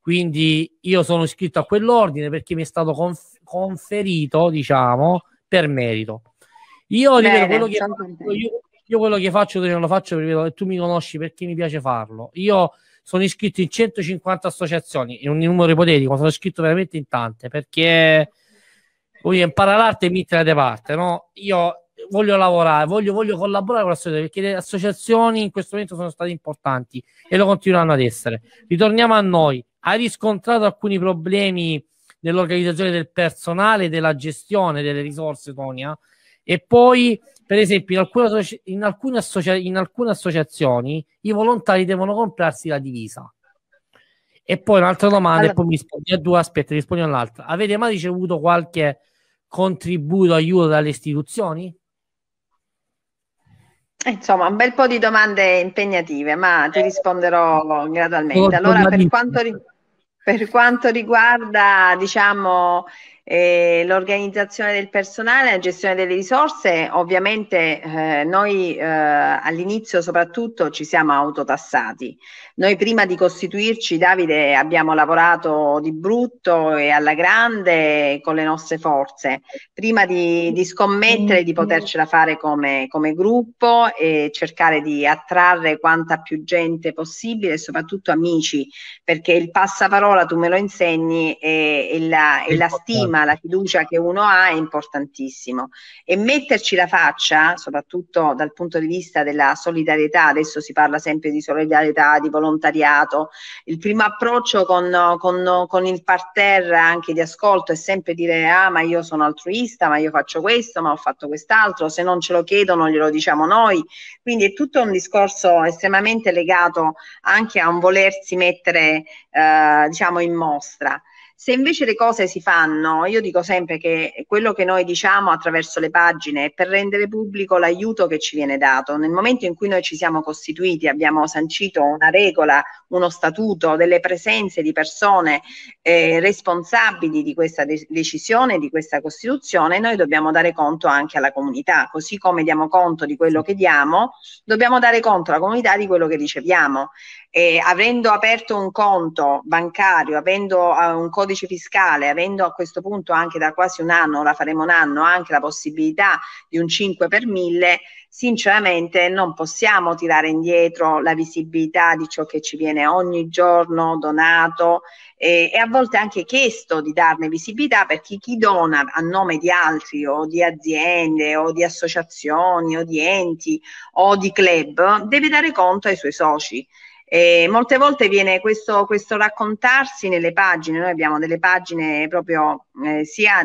quindi io sono iscritto a quell'ordine perché mi è stato conf- conferito, diciamo, per merito. Io, Bene, quello che faccio, io, io, quello che faccio non lo faccio perché tu mi conosci perché mi piace farlo. Io sono iscritto in 150 associazioni, è un numero ipotetico, sono iscritto veramente in tante perché voglio imparare l'arte e mettere da parte, no? Io voglio lavorare, voglio, voglio collaborare con la società perché le associazioni in questo momento sono state importanti e lo continueranno ad essere. Ritorniamo a noi. Hai riscontrato alcuni problemi nell'organizzazione del personale, e della gestione delle risorse, Tonia? E poi, per esempio, in alcune, in alcune, associa- in alcune associazioni i volontari devono comprarsi la divisa. E poi un'altra domanda, allora... e poi mi rispondi a due, aspetta, rispondi all'altra. Avete mai ricevuto qualche contributo, aiuto dalle istituzioni? Eh, insomma, un bel po' di domande impegnative, ma ti eh, risponderò gradualmente. Allora, per quanto, per quanto riguarda, diciamo, eh, l'organizzazione del personale, la gestione delle risorse, ovviamente eh, noi eh, all'inizio soprattutto ci siamo autotassati. Noi prima di costituirci, Davide, abbiamo lavorato di brutto e alla grande con le nostre forze, prima di, di scommettere di potercela fare come, come gruppo e cercare di attrarre quanta più gente possibile soprattutto amici, perché il passaparola tu me lo insegni è, e la, e la stima prima la fiducia che uno ha è importantissimo e metterci la faccia, soprattutto dal punto di vista della solidarietà, adesso si parla sempre di solidarietà, di volontariato, il primo approccio con, con, con il parterre anche di ascolto è sempre dire ah ma io sono altruista, ma io faccio questo, ma ho fatto quest'altro, se non ce lo chiedono glielo diciamo noi, quindi è tutto un discorso estremamente legato anche a un volersi mettere eh, diciamo in mostra. Se invece le cose si fanno, io dico sempre che quello che noi diciamo attraverso le pagine è per rendere pubblico l'aiuto che ci viene dato. Nel momento in cui noi ci siamo costituiti, abbiamo sancito una regola, uno statuto, delle presenze di persone eh, responsabili di questa de- decisione, di questa Costituzione, noi dobbiamo dare conto anche alla comunità. Così come diamo conto di quello che diamo, dobbiamo dare conto alla comunità di quello che riceviamo eh, avendo aperto un conto bancario, avendo uh, un codice fiscale, avendo a questo punto anche da quasi un anno, ora faremo un anno, anche la possibilità di un 5 per 1000, sinceramente non possiamo tirare indietro la visibilità di ciò che ci viene ogni giorno donato eh, e a volte anche chiesto di darne visibilità perché chi dona a nome di altri o di aziende o di associazioni o di enti o di club deve dare conto ai suoi soci. E molte volte viene questo, questo raccontarsi nelle pagine, noi abbiamo delle pagine proprio eh, sia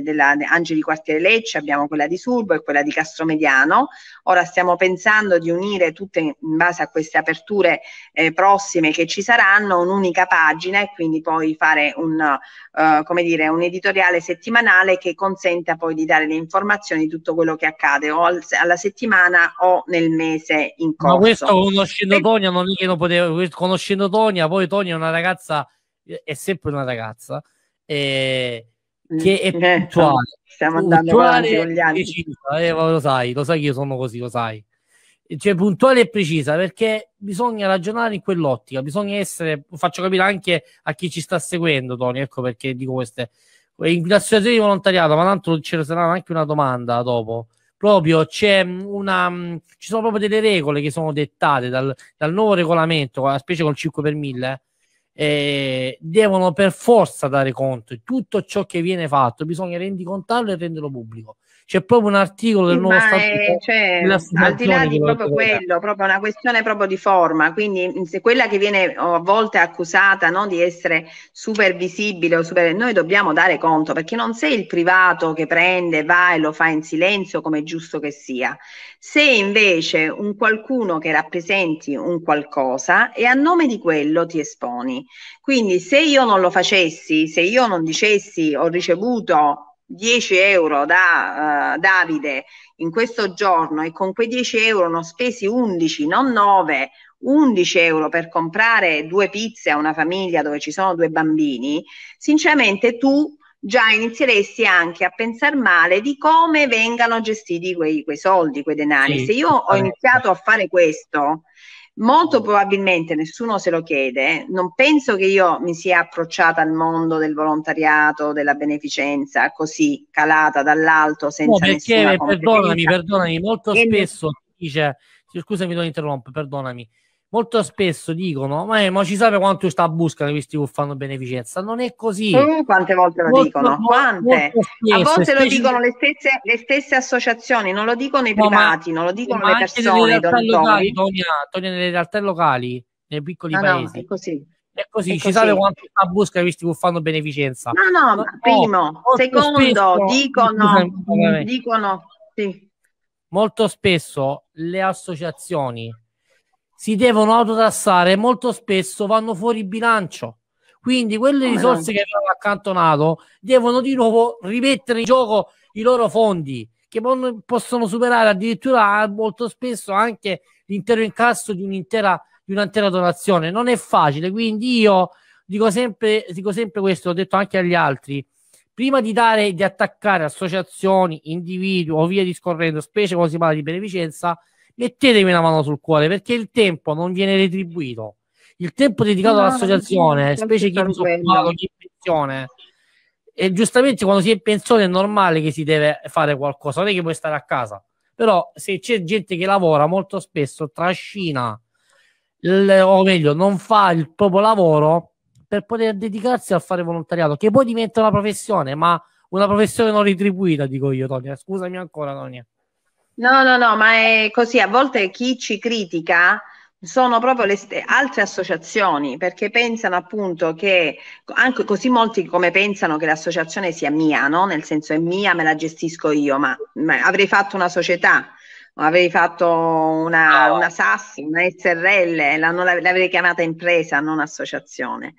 della de Angeli Quartiere Lecce, abbiamo quella di Surbo e quella di Castromediano. Ora stiamo pensando di unire tutte in base a queste aperture eh, prossime che ci saranno un'unica pagina e quindi poi fare un, eh, come dire, un editoriale settimanale che consenta poi di dare le informazioni di tutto quello che accade o al, alla settimana o nel mese in corso. Ma questo conoscendo e... Tonia non, non potevo, conoscendo Tonia, poi Tonia è una ragazza, è sempre una ragazza eh, mm, che è certo, puntuale. Stiamo andando avanti con gli Precisa, eh, lo sai, lo sai che io sono così, lo sai. Cioè, puntuale e precisa perché bisogna ragionare in quell'ottica, bisogna essere, faccio capire anche a chi ci sta seguendo, Tony, ecco perché dico queste. Eh, in associazione di volontariato, ma tanto ce ne sarà anche una domanda dopo proprio c'è mm, una mm, ci sono proprio delle regole che sono dettate dal, dal nuovo regolamento, specie col 5 per 1000 eh, devono per forza dare conto di tutto ciò che viene fatto, bisogna rendicontarlo e renderlo pubblico c'è proprio un articolo del nuovo statuto cioè, al di là di proprio quello proprio una questione proprio di forma quindi mm, se quella che viene oh, a volte accusata no, di essere super visibile o super noi dobbiamo dare conto perché non sei il privato che prende va e lo fa in silenzio come è giusto che sia se invece un qualcuno che rappresenti un qualcosa e a nome di quello ti esponi quindi se io non lo facessi se io non dicessi ho ricevuto 10 euro da uh, Davide in questo giorno e con quei 10 euro ne ho spesi 11, non 9, 11 euro per comprare due pizze a una famiglia dove ci sono due bambini, sinceramente tu già inizieresti anche a pensare male di come vengano gestiti quei, quei soldi, quei denari. Sì, Se io ho iniziato a fare questo, Molto probabilmente nessuno se lo chiede, eh. non penso che io mi sia approcciata al mondo del volontariato, della beneficenza, così calata dall'alto senza no, perché, Perdonami, perdonami, molto e spesso mi... dice, scusami, non interrompo, perdonami, molto spesso dicono: Ma, eh, ma ci sape quanto sta a buscano questi che fanno beneficenza? Non è così. Mm, quante volte lo molto, dicono? Quante? Spesso, a volte lo dicono le stesse, le stesse, associazioni, non lo dicono i privati, ma, non lo dicono le persone. Locali, Tonia, Tonia, nelle realtà locali, nei piccoli ah, paesi. No, è così. È così, è ci sape quanto sta a busca visti che fanno beneficenza. No, no, ma primo, secondo, spesso, dicono, dicono sì. molto spesso le associazioni si devono autotassare e molto spesso vanno fuori bilancio. Quindi quelle risorse che avevano accantonato devono di nuovo rimettere in gioco i loro fondi che possono superare addirittura molto spesso anche l'intero incasso di un'intera, di un'intera donazione. Non è facile, quindi io dico sempre, dico sempre questo, l'ho detto anche agli altri, prima di dare di attaccare associazioni, individui o via discorrendo, specie quando si parla di beneficenza, mettetemi una mano sul cuore perché il tempo non viene retribuito. Il tempo dedicato no, all'associazione, specie chi è in pensione, e giustamente quando si è in pensione è normale che si deve fare qualcosa, non è che puoi stare a casa. Però se c'è gente che lavora molto spesso trascina, il, o meglio, non fa il proprio lavoro per poter dedicarsi a fare volontariato, che poi diventa una professione, ma una professione non retribuita, dico io, Tonia. Scusami ancora, Tonia. No, no, no, ma è così. A volte chi ci critica sono proprio le st- altre associazioni perché pensano appunto che anche così molti come pensano che l'associazione sia mia, no? nel senso è mia, me la gestisco io, ma, ma avrei fatto una società avevi fatto una, no. Ah, oh. una SAS, una SRL, la, l'avrei chiamata impresa, non associazione.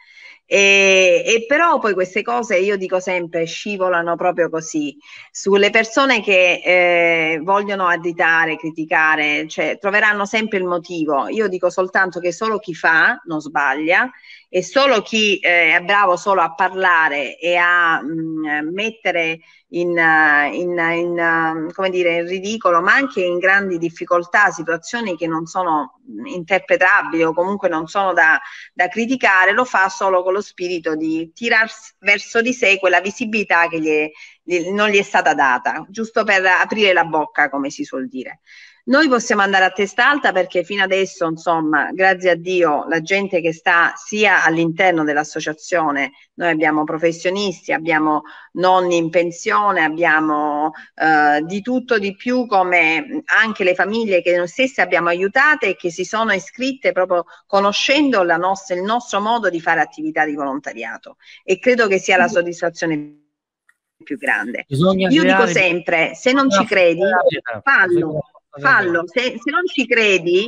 E, e, però poi queste cose, io dico sempre, scivolano proprio così, sulle persone che eh, vogliono additare, criticare, cioè troveranno sempre il motivo. Io dico soltanto che solo chi fa non sbaglia e solo chi eh, è bravo solo a parlare e a mh, mm, mettere in, eh, in, in, eh, come dire, in ridicolo, ma anche in grandi difficoltà, situazioni che non sono interpretabili o comunque non sono da, da criticare, lo fa solo con lo spirito di tirar verso di sé quella visibilità che gli è, gli, non gli è stata data, giusto per aprire la bocca, come si suol dire. Noi possiamo andare a testa alta perché fino adesso, insomma, grazie a Dio, la gente che sta sia all'interno dell'associazione, noi abbiamo professionisti, abbiamo nonni in pensione, abbiamo eh, di tutto di più come anche le famiglie che noi stesse abbiamo aiutate e che si sono iscritte proprio conoscendo nostra, il nostro modo di fare attività di volontariato e credo che sia la soddisfazione più grande. Bisogna Io dico sempre, se non ci credi, fallo fallo, se, se non ci credi,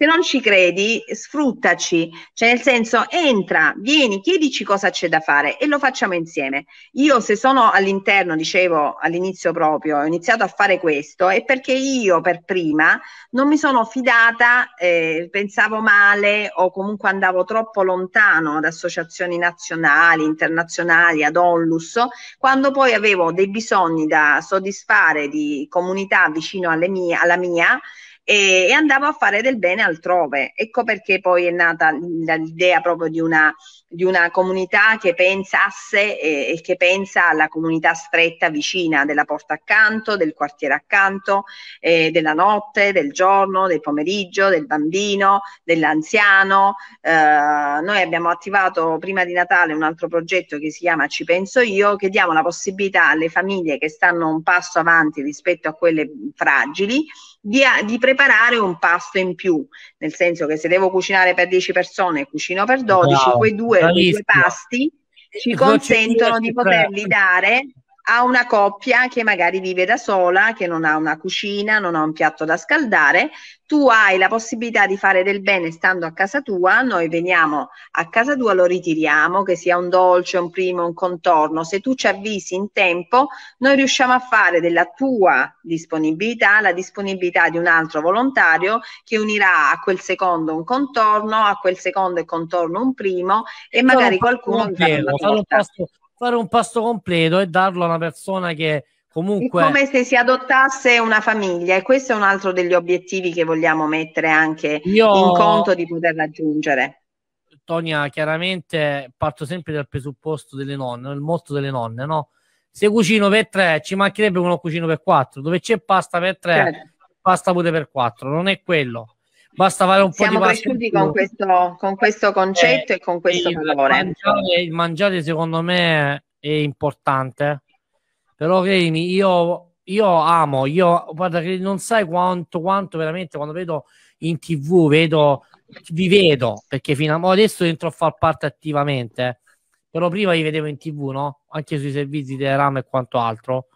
se non ci credi, sfruttaci, cioè nel senso entra, vieni, chiedici cosa c'è da fare e lo facciamo insieme. Io se sono all'interno, dicevo all'inizio proprio, ho iniziato a fare questo è perché io per prima non mi sono fidata, eh, pensavo male o comunque andavo troppo lontano ad associazioni nazionali, internazionali, ad onlus, quando poi avevo dei bisogni da soddisfare di comunità vicino mie, alla mia e, e andavo a fare del bene altrove. Ecco perché poi è nata l'idea proprio di una, di una comunità che pensasse e, e che pensa alla comunità stretta vicina della porta accanto, del quartiere accanto, eh, della notte, del giorno, del pomeriggio, del bambino, dell'anziano. Eh, noi abbiamo attivato prima di Natale un altro progetto che si chiama Ci penso io, che diamo la possibilità alle famiglie che stanno un passo avanti rispetto a quelle fragili di, di, preparare un pasto in più, nel senso che se devo cucinare per 10 persone cucino per 12, wow, quei due, quei due pasti ci consentono di poterli dare a una coppia che magari vive da sola, che non ha una cucina, non ha un piatto da scaldare, tu hai la possibilità di fare del bene stando a casa tua, noi veniamo a casa tua, lo ritiriamo, che sia un dolce, un primo, un contorno, se tu ci avvisi in tempo, noi riusciamo a fare della tua disponibilità la disponibilità di un altro volontario che unirà a quel secondo un contorno, a quel secondo e contorno un primo e magari qualcuno... Piero, fallo fare un pasto completo e darlo a una persona che comunque... È come se si adottasse una famiglia e questo è un altro degli obiettivi che vogliamo mettere anche Io... in conto di poter raggiungere. Tonia, chiaramente parto sempre dal presupposto delle nonne, il motto delle nonne, no? Se cucino per tre, ci mancherebbe uno cucino per quattro, dove c'è pasta per tre, certo. pasta pure per quattro, non è quello. Basta fare un Siamo po' di Siamo cresciuti con questo, con questo, eh, concetto eh, e con eh, questo valore mangiare, il mangiare, secondo me, è importante. Però credimi, io, io amo, io guarda, che non sai quanto, quanto veramente quando vedo in tv, vedo, vi vedo, perché fino a adesso entro a far parte attivamente, però prima vi vedevo in tv, no? Anche sui servizi di RAM e quant'altro altro.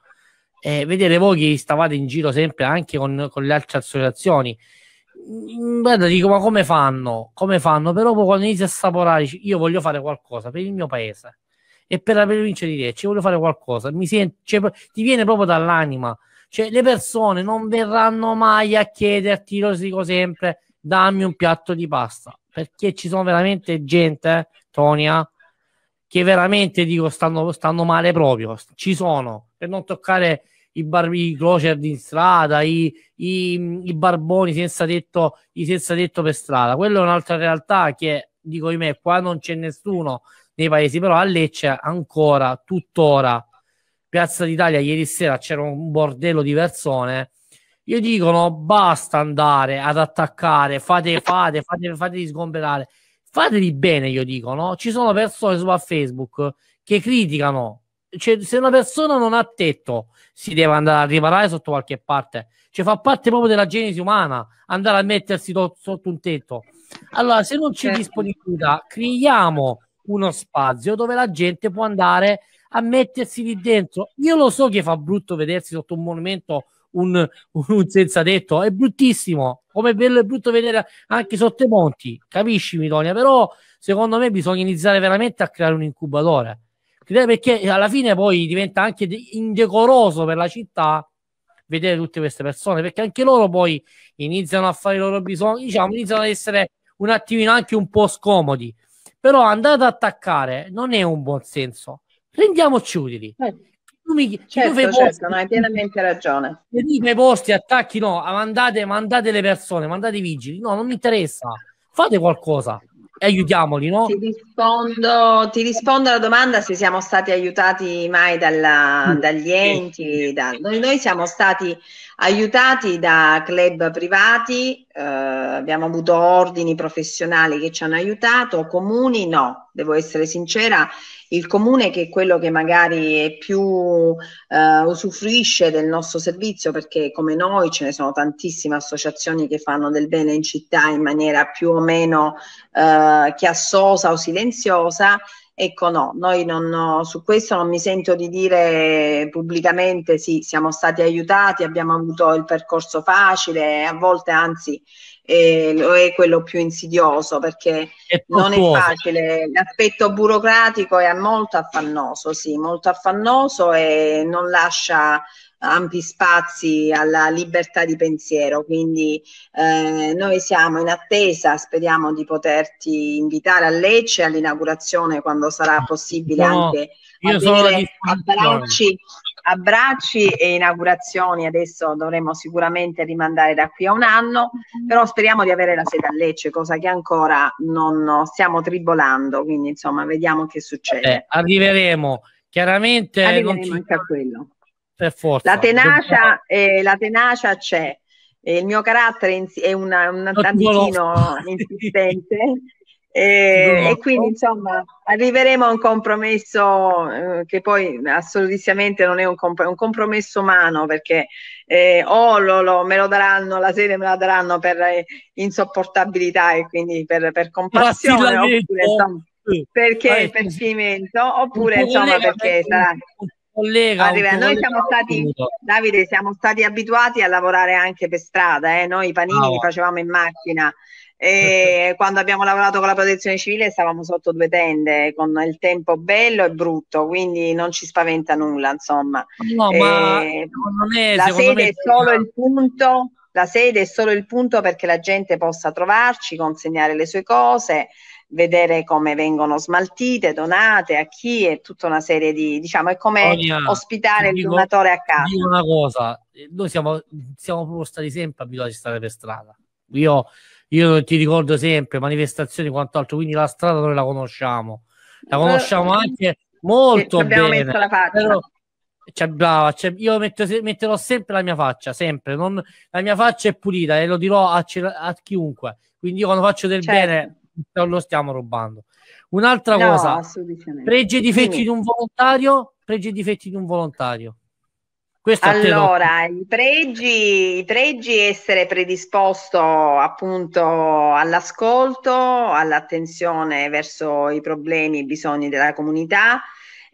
Eh, vedere voi che stavate in giro sempre anche con, con le altre associazioni Mm, guarda, dico, ma come fanno? Come fanno? Però poi quando inizi a assaporare, io voglio fare qualcosa per il mio paese e per la provincia di Lecce, voglio fare qualcosa, mi sento, cioè, ti viene proprio dall'anima. Cioè, le persone non verranno mai a chiederti, lo dico sempre, dammi un piatto di pasta, perché ci sono veramente gente, eh, Tonia, che veramente dico stanno, stanno male proprio, ci sono, per non toccare i, bar, i closer in strada, i, i, i barboni senza detto, i senza tetto per strada. Quella è un'altra realtà che, dico di me, qua non c'è nessuno nei paesi, però a Lecce ancora, tuttora, Piazza d'Italia, ieri sera c'era un bordello di persone. Io dicono basta andare ad attaccare, fate, fate, fate, fateli sgomberare, fateli bene. Io dico, no? Ci sono persone su Facebook che criticano cioè, se una persona non ha tetto, si deve andare a riparare sotto qualche parte. Cioè, fa parte proprio della genesi umana andare a mettersi to- sotto un tetto. Allora, se non c'è certo. disponibilità, creiamo uno spazio dove la gente può andare a mettersi lì dentro. Io lo so che fa brutto vedersi sotto un monumento un, un senza tetto, è bruttissimo, come bello e brutto vedere anche sotto i monti, capisci Mitonia, però secondo me bisogna iniziare veramente a creare un incubatore perché eh, alla fine poi diventa anche indecoroso per la città vedere tutte queste persone perché anche loro poi iniziano a fare i loro bisogni, diciamo, iniziano ad essere un attimino anche un po' scomodi. Però andare ad attaccare non è un buon senso. Rendiamoci utili. Eh. Tu mi, certo, tu posti, certo, hai pienamente ragione. Tu fai posti, attacchi, no, mandate, mandate le persone, mandate i vigili. No, non mi interessa. Fate qualcosa aiutiamoli, no? Ti rispondo, ti rispondo, alla domanda se siamo stati aiutati mai dalla, mm. dagli enti. Da, noi, noi, siamo stati aiutati da club privati, eh, abbiamo avuto ordini professionali che ci hanno aiutato, comuni no, devo essere sincera, il comune che è quello che magari è più eh, usufruisce del nostro servizio, perché come noi ce ne sono tantissime associazioni che fanno del bene in città in maniera più o meno eh, chiassosa o silenziosa, Ecco, no, noi non, su questo non mi sento di dire pubblicamente sì, siamo stati aiutati, abbiamo avuto il percorso facile, a volte anzi eh, lo è quello più insidioso perché è non è facile, l'aspetto burocratico è molto affannoso, sì, molto affannoso e non lascia ampi spazi alla libertà di pensiero, quindi eh, noi siamo in attesa, speriamo di poterti invitare a Lecce all'inaugurazione quando sarà possibile no, anche io sono a, a parlarci abbracci e inaugurazioni adesso dovremo sicuramente rimandare da qui a un anno, mhm. però speriamo di avere la sede a Lecce, cosa che ancora non stiamo tribolando, quindi insomma vediamo che succede. Eh, arriveremo, chiaramente... Arriveremo non ci... a quello. Per forza. La tenacia, eh, la tenacia c'è, il mio carattere è un tantino insistente. E, ecco. e, quindi insomma arriveremo a un compromesso eh, che poi assolutamente non è un, comp- un compromesso umano perché eh, o lo, lo, me lo daranno, la sede me la daranno per eh, insopportabilità e quindi per, per compassione oppure, insomma, perché per cimento oppure insomma perché sarà collega. Arriva, noi siamo stati, Davide, siamo stati abituati a lavorare anche per strada, eh? noi i panini oh. li facevamo in macchina E quando abbiamo lavorato con la protezione civile stavamo sotto due tende con il tempo bello e brutto, quindi non ci spaventa nulla, insomma. No, e eh, me, la sede è solo il punto. La sede è solo il punto perché la gente possa trovarci, consegnare le sue cose, vedere come vengono smaltite, donate a chi e tutta una serie di diciamo è come Sonia, ospitare il donatore a casa. Dico una cosa, noi siamo, siamo proprio stati sempre abituati a stare per strada. Io io ti ricordo sempre manifestazioni e quant'altro, quindi la strada noi la conosciamo, la conosciamo anche molto ci abbiamo bene. Messo la faccia. Però, cioè, brava, cioè, io metto, metterò sempre la mia faccia, sempre. Non, la mia faccia è pulita e lo dirò a, a chiunque. Quindi io quando faccio del certo. bene non lo stiamo rubando. Un'altra no, cosa, pregi e difetti di un volontario, pregi e difetti di un volontario. Questo allora, i, pregi, i pregi essere predisposto appunto all'ascolto, all'attenzione verso i problemi e i bisogni della comunità,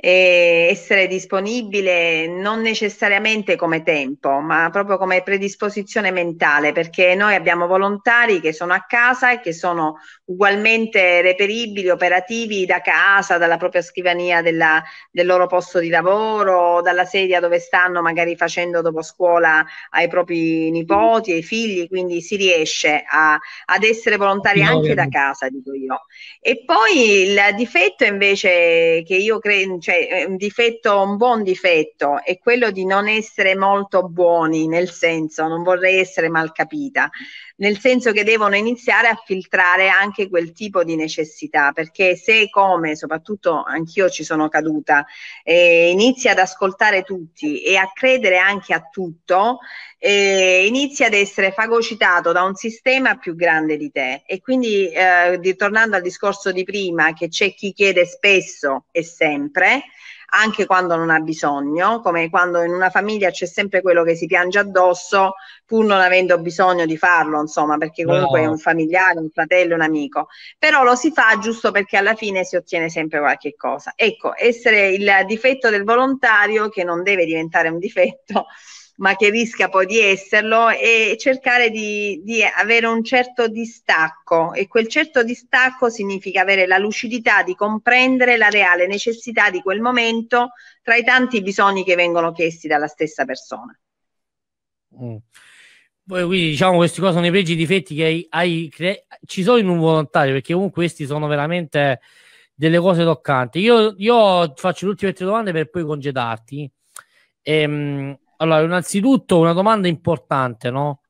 e essere disponibile non necessariamente come tempo, ma proprio come predisposizione mentale, perché noi abbiamo volontari che sono a casa e che sono ugualmente reperibili, operativi da casa, dalla propria scrivania della, del loro posto di lavoro, dalla sedia dove stanno magari facendo dopo scuola ai propri nipoti, ai figli, quindi si riesce a, ad essere volontari anche da casa, dico io. E poi il difetto invece che io credo cioè un difetto, un buon difetto è quello di non essere molto buoni, nel senso, non vorrei essere mal capita, nel senso che devono iniziare a filtrare anche quel tipo di necessità, perché se come, soprattutto anch'io ci sono caduta, eh, inizi ad ascoltare tutti e a credere anche a tutto, eh, inizi ad essere fagocitato da un sistema più grande di te. E quindi, eh, ritornando al discorso di prima, che c'è chi chiede spesso e sempre, anche quando non ha bisogno, come quando in una famiglia c'è sempre quello che si piange addosso, pur non avendo bisogno di farlo, insomma, perché comunque no. è un familiare, un fratello, un amico. Però lo si fa giusto perché alla fine si ottiene sempre qualche cosa. Ecco, essere il difetto del volontario, che non deve diventare un difetto, ma che rischia poi di esserlo e cercare di, di, avere un certo distacco e quel certo distacco significa avere la lucidità di comprendere la reale necessità di quel momento tra i tanti bisogni che vengono chiesti dalla stessa persona. Mm. Poi quindi diciamo che questi qua sono i peggi difetti che hai, hai cre- ci sono in un volontario perché comunque questi sono veramente delle cose toccanti. Io, io faccio le ultime tre domande per poi congedarti. Ehm, allora, innanzitutto una domanda importante, no?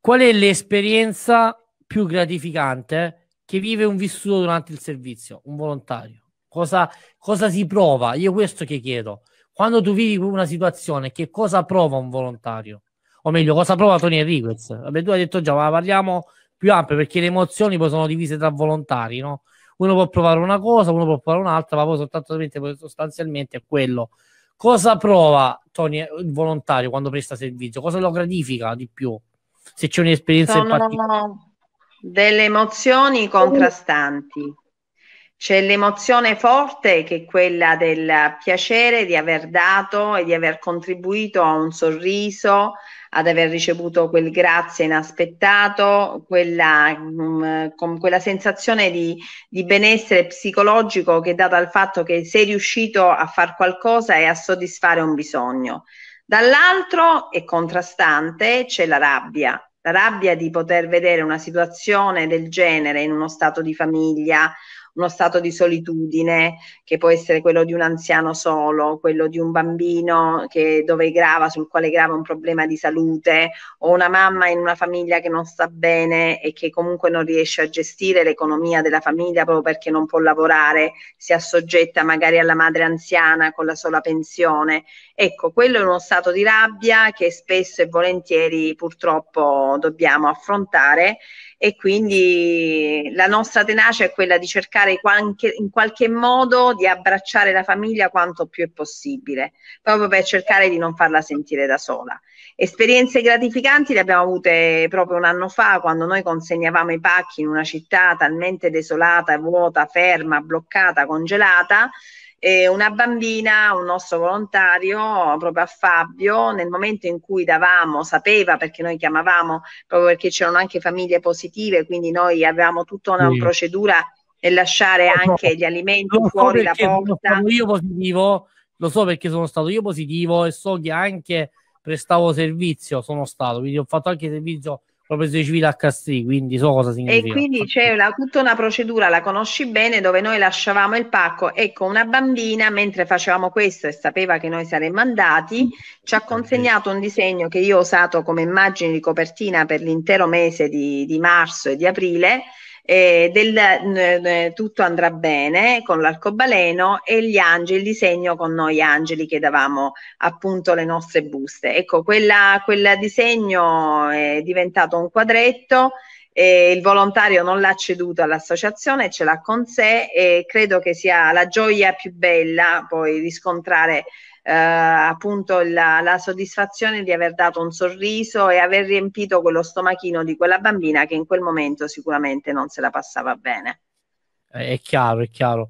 Qual è l'esperienza più gratificante che vive un vissuto durante il servizio, un volontario? Cosa, cosa si prova? Io questo che chiedo. Quando tu vivi una situazione, che cosa prova un volontario? O meglio, cosa prova Tony Enriquez? Vabbè, tu hai detto già, ma parliamo più ampio perché le emozioni poi sono divise tra volontari, no? Uno può provare una cosa, uno può provare un'altra, ma poi soltanto sostanzialmente è quello cosa prova Tony il volontario quando presta servizio? Cosa lo gratifica di più? Se c'è un'esperienza Sono in particolare. Delle emozioni contrastanti. C'è l'emozione forte che è quella del piacere di aver dato e di aver contribuito a un sorriso, ad aver ricevuto quel grazie inaspettato, quella, mh, mm, con quella sensazione di, di, benessere psicologico che è data dal fatto che sei riuscito a fare qualcosa e a soddisfare un bisogno. Dall'altro, e contrastante, c'è la rabbia, la rabbia di poter vedere una situazione del genere in uno stato di famiglia uno stato di solitudine, che può essere quello di un anziano solo, quello di un bambino che, dove grava, sul quale grava un problema di salute, o una mamma in una famiglia che non sta bene e che comunque non riesce a gestire l'economia della famiglia proprio perché non può lavorare, si assoggetta magari alla madre anziana con la sola pensione. Ecco, quello è uno stato di rabbia che spesso e volentieri purtroppo dobbiamo affrontare e quindi la nostra tenacia è quella di cercare qualche, in qualche modo di abbracciare la famiglia quanto più è possibile, proprio per cercare di non farla sentire da sola. Esperienze gratificanti le abbiamo avute proprio un anno fa quando noi consegnavamo i pacchi in una città talmente desolata, vuota, ferma, bloccata, congelata eh, una bambina, un nostro volontario, proprio a Fabio, nel momento in cui davamo, sapeva perché noi chiamavamo, proprio perché c'erano anche famiglie positive, quindi noi avevamo tutta una sì. procedura e lasciare no, anche no. gli alimenti lo fuori so la porta. Sono io positivo, lo so perché sono stato io positivo e so che anche prestavo servizio, sono stato, quindi ho fatto anche servizio proprio Suicida a Castrì, quindi so cosa significa. E quindi c'è una, tutta una procedura, la conosci bene, dove noi lasciavamo il pacco e con una bambina, mentre facevamo questo e sapeva che noi saremmo andati, ci ha consegnato un disegno che io ho usato come immagine di copertina per l'intero mese di, di marzo e di aprile, eh, del, eh, tutto andrà bene con l'arcobaleno e gli angeli, il disegno con noi angeli che davamo appunto le nostre buste. Ecco, quel disegno è diventato un quadretto. Eh, il volontario non l'ha ceduto all'associazione, ce l'ha con sé e credo che sia la gioia più bella poi riscontrare eh, appunto la, la soddisfazione di aver dato un sorriso e aver riempito quello stomachino di quella bambina che in quel momento sicuramente non se la passava bene. Eh, è chiaro, è chiaro.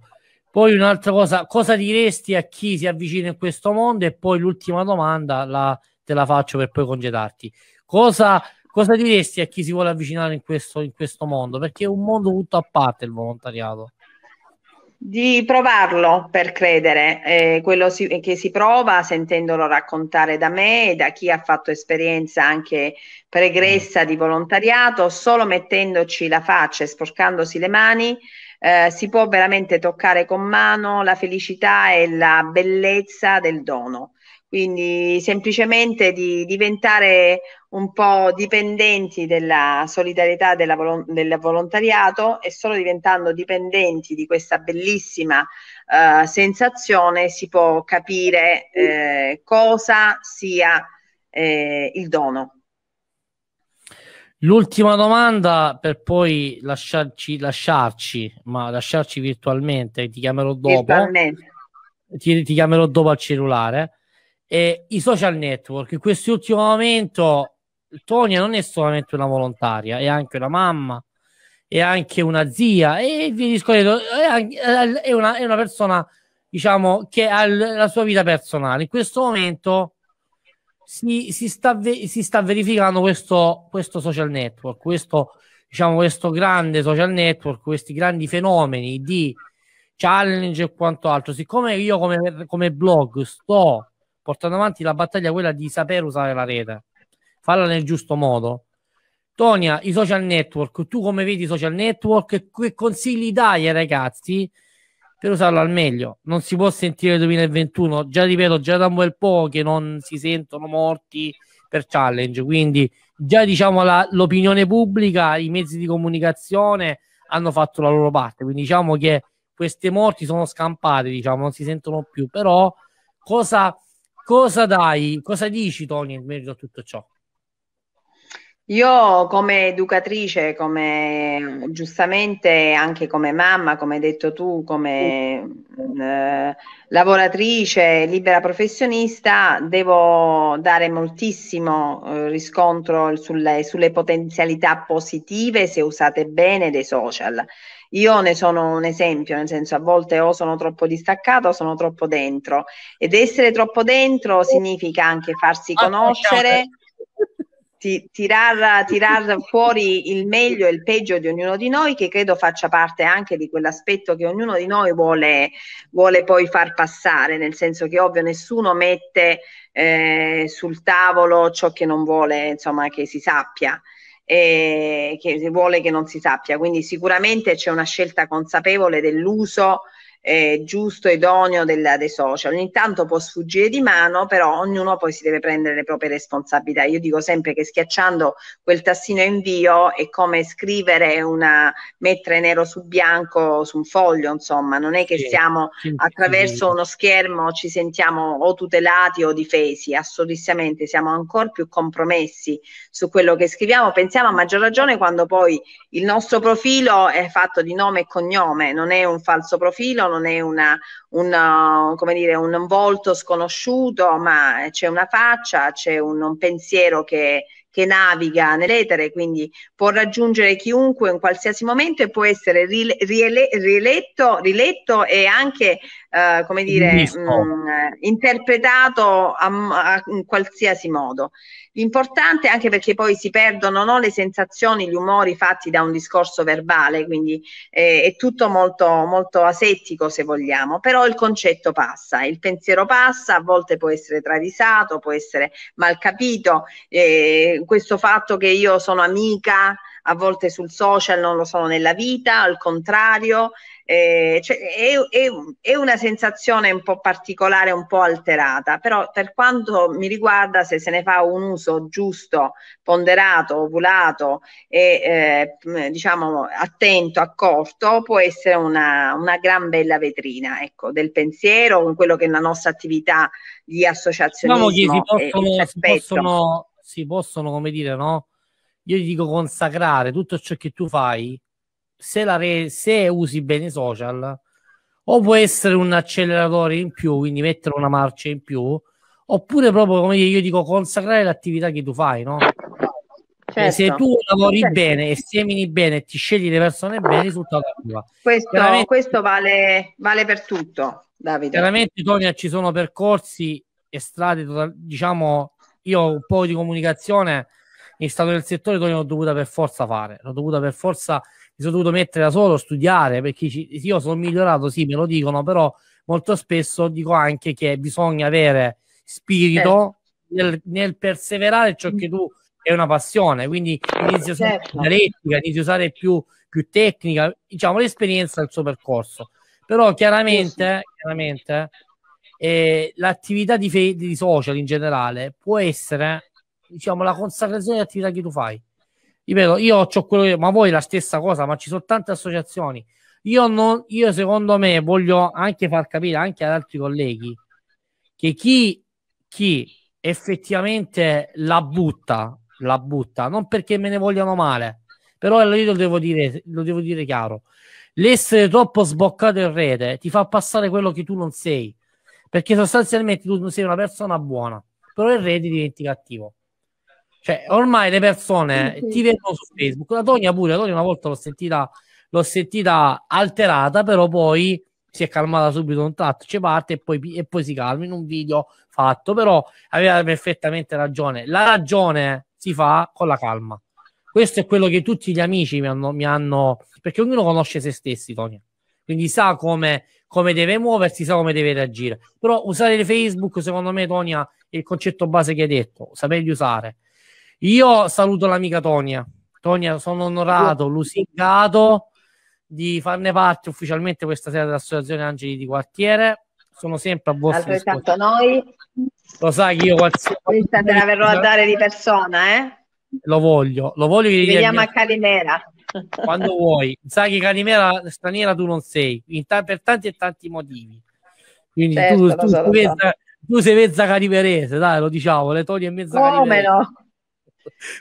Poi un'altra cosa, cosa diresti a chi si avvicina in questo mondo? E poi l'ultima domanda la, te la faccio per poi congedarti. Cosa, cosa diresti a chi si vuole avvicinare in questo, in questo mondo? Perché è un mondo tutto a parte il volontariato. Di provarlo per credere, eh, quello si, eh, che si prova sentendolo raccontare da me e da chi ha fatto esperienza anche pregressa di volontariato, solo mettendoci la faccia e sporcandosi le mani eh, si può veramente toccare con mano la felicità e la bellezza del dono quindi semplicemente di diventare un po' dipendenti della solidarietà della vol- del volontariato e solo diventando dipendenti di questa bellissima eh, sensazione si può capire eh, cosa sia eh, il dono. L'ultima domanda per poi lasciarci, lasciarci, ma lasciarci virtualmente, ti chiamerò dopo. Virtualmente. Ti, ti chiamerò dopo al cellulare eh, i social network. In questo ultimo momento Tonia non è solamente una volontaria, è anche una mamma, è anche una zia e vi discorrendo, è, è, una, è una persona diciamo che ha la sua vita personale. In questo momento si, si, sta, si sta verificando questo, questo social network, questo, diciamo, questo grande social network, questi grandi fenomeni di challenge e quant'altro Siccome io come, come blog sto portando avanti la battaglia quella di saper usare la rete, farla nel giusto modo. Tonia, i social network, tu come vedi i social network? Che consigli dai ai ragazzi per usarlo al meglio? Non si può sentire il 2021, già ripeto, già da un bel po' che non si sentono morti per challenge, quindi già diciamo la, l'opinione pubblica, i mezzi di comunicazione hanno fatto la loro parte, quindi diciamo che queste morti sono scampate, diciamo, non si sentono più, però cosa Cosa dai, cosa dici Tony in merito a tutto ciò? Io come educatrice, come giustamente anche come mamma, come hai detto tu, come eh, lavoratrice, libera professionista, devo dare moltissimo eh, riscontro sulle, sulle potenzialità positive se usate bene dei social io ne sono un esempio, nel senso a volte o sono troppo distaccata o sono troppo dentro ed essere troppo dentro significa anche farsi ah, conoscere. Ti, tirar, tirar, fuori il meglio e il peggio di ognuno di noi, che credo faccia parte anche di quell'aspetto che ognuno di noi vuole, vuole poi far passare, nel senso che ovvio nessuno mette eh, sul tavolo ciò che non vuole insomma, che si sappia eh, che vuole che non si sappia. Quindi sicuramente c'è una scelta consapevole dell'uso eh, giusto idoneo del, dei social. Ogni tanto può sfuggire di mano, però ognuno poi si deve prendere le proprie responsabilità. Io dico sempre che schiacciando quel tassino invio è come scrivere una, mettere nero su bianco su un foglio, insomma, non è che sì, siamo attraverso uno schermo ci sentiamo o tutelati o difesi, assolutamente siamo ancora più compromessi su quello che scriviamo. Pensiamo a maggior ragione quando poi il nostro profilo è fatto di nome e cognome, non è un falso profilo, non è una, una, uh, dire, un volto sconosciuto, ma c'è una faccia, c'è un, un pensiero che, che naviga nell'etere, quindi può raggiungere chiunque in qualsiasi momento e può essere rile, riele, riletto, riletto e anche eh, come dire, mh, mm, interpretato a, a, in qualsiasi modo. L'importante anche perché poi si perdono no, le sensazioni, gli umori fatti da un discorso verbale, quindi eh, è tutto molto, molto asettico se vogliamo, però il concetto passa, il pensiero passa, a volte può essere travisato, può essere mal capito, eh, questo fatto che io sono amica, a volte sul social non lo sono nella vita, al contrario, eh, cioè, è, è, è, una sensazione un po' particolare, un po' alterata, però per quanto mi riguarda se se ne fa un uso giusto, ponderato, ovulato e eh, diciamo attento, accorto, può essere una, una gran bella vetrina ecco, del pensiero, con quello che è la nostra attività di associazione. Diciamo che si possono, si possono, si possono, come dire, no? Io ti dico consacrare tutto ciò che tu fai se, re- se usi bene i social, o può essere un acceleratore in più, quindi mettere una marcia in più, oppure proprio come io dico consacrare l'attività che tu fai, no? Cioè, certo. Se tu lavori certo. bene e semini bene e ti scegli le persone bene, risultato arriva. Questo, questo vale, vale, per tutto, Davide. Chiaramente, Tonia, ci sono percorsi e strade, diciamo, io un po' di comunicazione in stato del settore, Tonia, l'ho dovuta per forza fare, l'ho dovuta per forza fare mi sono dovuto mettere da solo, studiare, perché ci, io sono migliorato, sì, me lo dicono, però molto spesso dico anche che bisogna avere spirito certo. nel, nel perseverare ciò che mm. tu è una passione, quindi inizio a usare certo. dialettica, inizio a usare più, più tecnica, diciamo l'esperienza del suo percorso. Però chiaramente, chiaramente eh, l'attività di, fe- di social in generale può essere diciamo la consacrazione dell'attività che tu fai ripeto, io ho quello che, ma voi la stessa cosa, ma ci sono tante associazioni. Io, non, io secondo me voglio anche far capire anche ad altri colleghi che chi, chi effettivamente la butta, la butta, non perché me ne vogliano male, però io lo devo dire, lo devo dire chiaro. L'essere troppo sboccato in rete ti fa passare quello che tu non sei, perché sostanzialmente tu sei una persona buona, però in rete diventi cattivo. Cioè, ormai le persone ti vedono su Facebook. La Tonia pure, la Tonia una volta l'ho sentita, l'ho sentita alterata, però poi si è calmata subito un tratto, ci parte e poi, e poi si calma in un video fatto, però aveva perfettamente ragione. La ragione si fa con la calma. Questo è quello che tutti gli amici mi hanno, mi hanno perché ognuno conosce se stessi, Tonia. Quindi sa come, come deve muoversi, sa come deve reagire. Però usare Facebook, secondo me, Tonia, è il concetto base che hai detto, saperli usare io saluto l'amica Tonia. Tonia, sono onorato, lusingato di farne parte ufficialmente questa sera dell'Associazione Angeli di Quartiere. Sono sempre a vostra Altrettanto noi. Lo sai che io qualsiasi... Questa te la verrò a dare di persona, eh? Lo voglio, lo voglio. Ci vediamo a Calimera. Quando vuoi. Sai che Calimera straniera tu non sei, ta- per tanti e tanti motivi. Quindi certo, tu, tu, so, tu, so. mezza, tu sei mezza calimerese, dai, lo diciamo, le togli e mezza Come calimerese. no?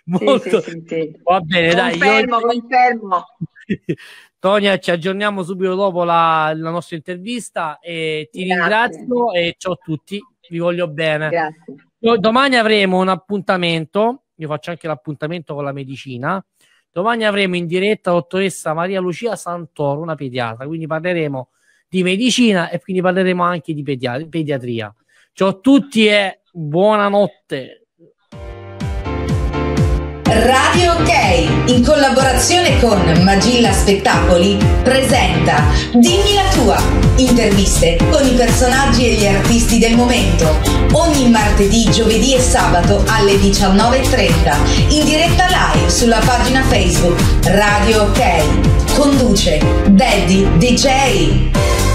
molto... Sì, sì, Va bene, confermo, dai. Io... Confermo. Tonia, ci aggiorniamo subito dopo la, la nostra intervista e ti Grazie. ringrazio e ciao a tutti, vi voglio bene. Grazie. Domani avremo un appuntamento, io faccio anche l'appuntamento con la medicina. Domani avremo in diretta la dottoressa Maria Lucia Santoro, una pediatra, quindi parleremo di medicina e quindi parleremo anche di pediatria. Ciao a tutti e buonanotte. Radio OK, in collaborazione con Magilla Spettacoli, presenta Dimmi la tua, interviste con i personaggi e gli artisti del momento, ogni martedì, giovedì e sabato alle 19.30, in diretta live sulla pagina Facebook Radio OK. Conduce Daddy DJ.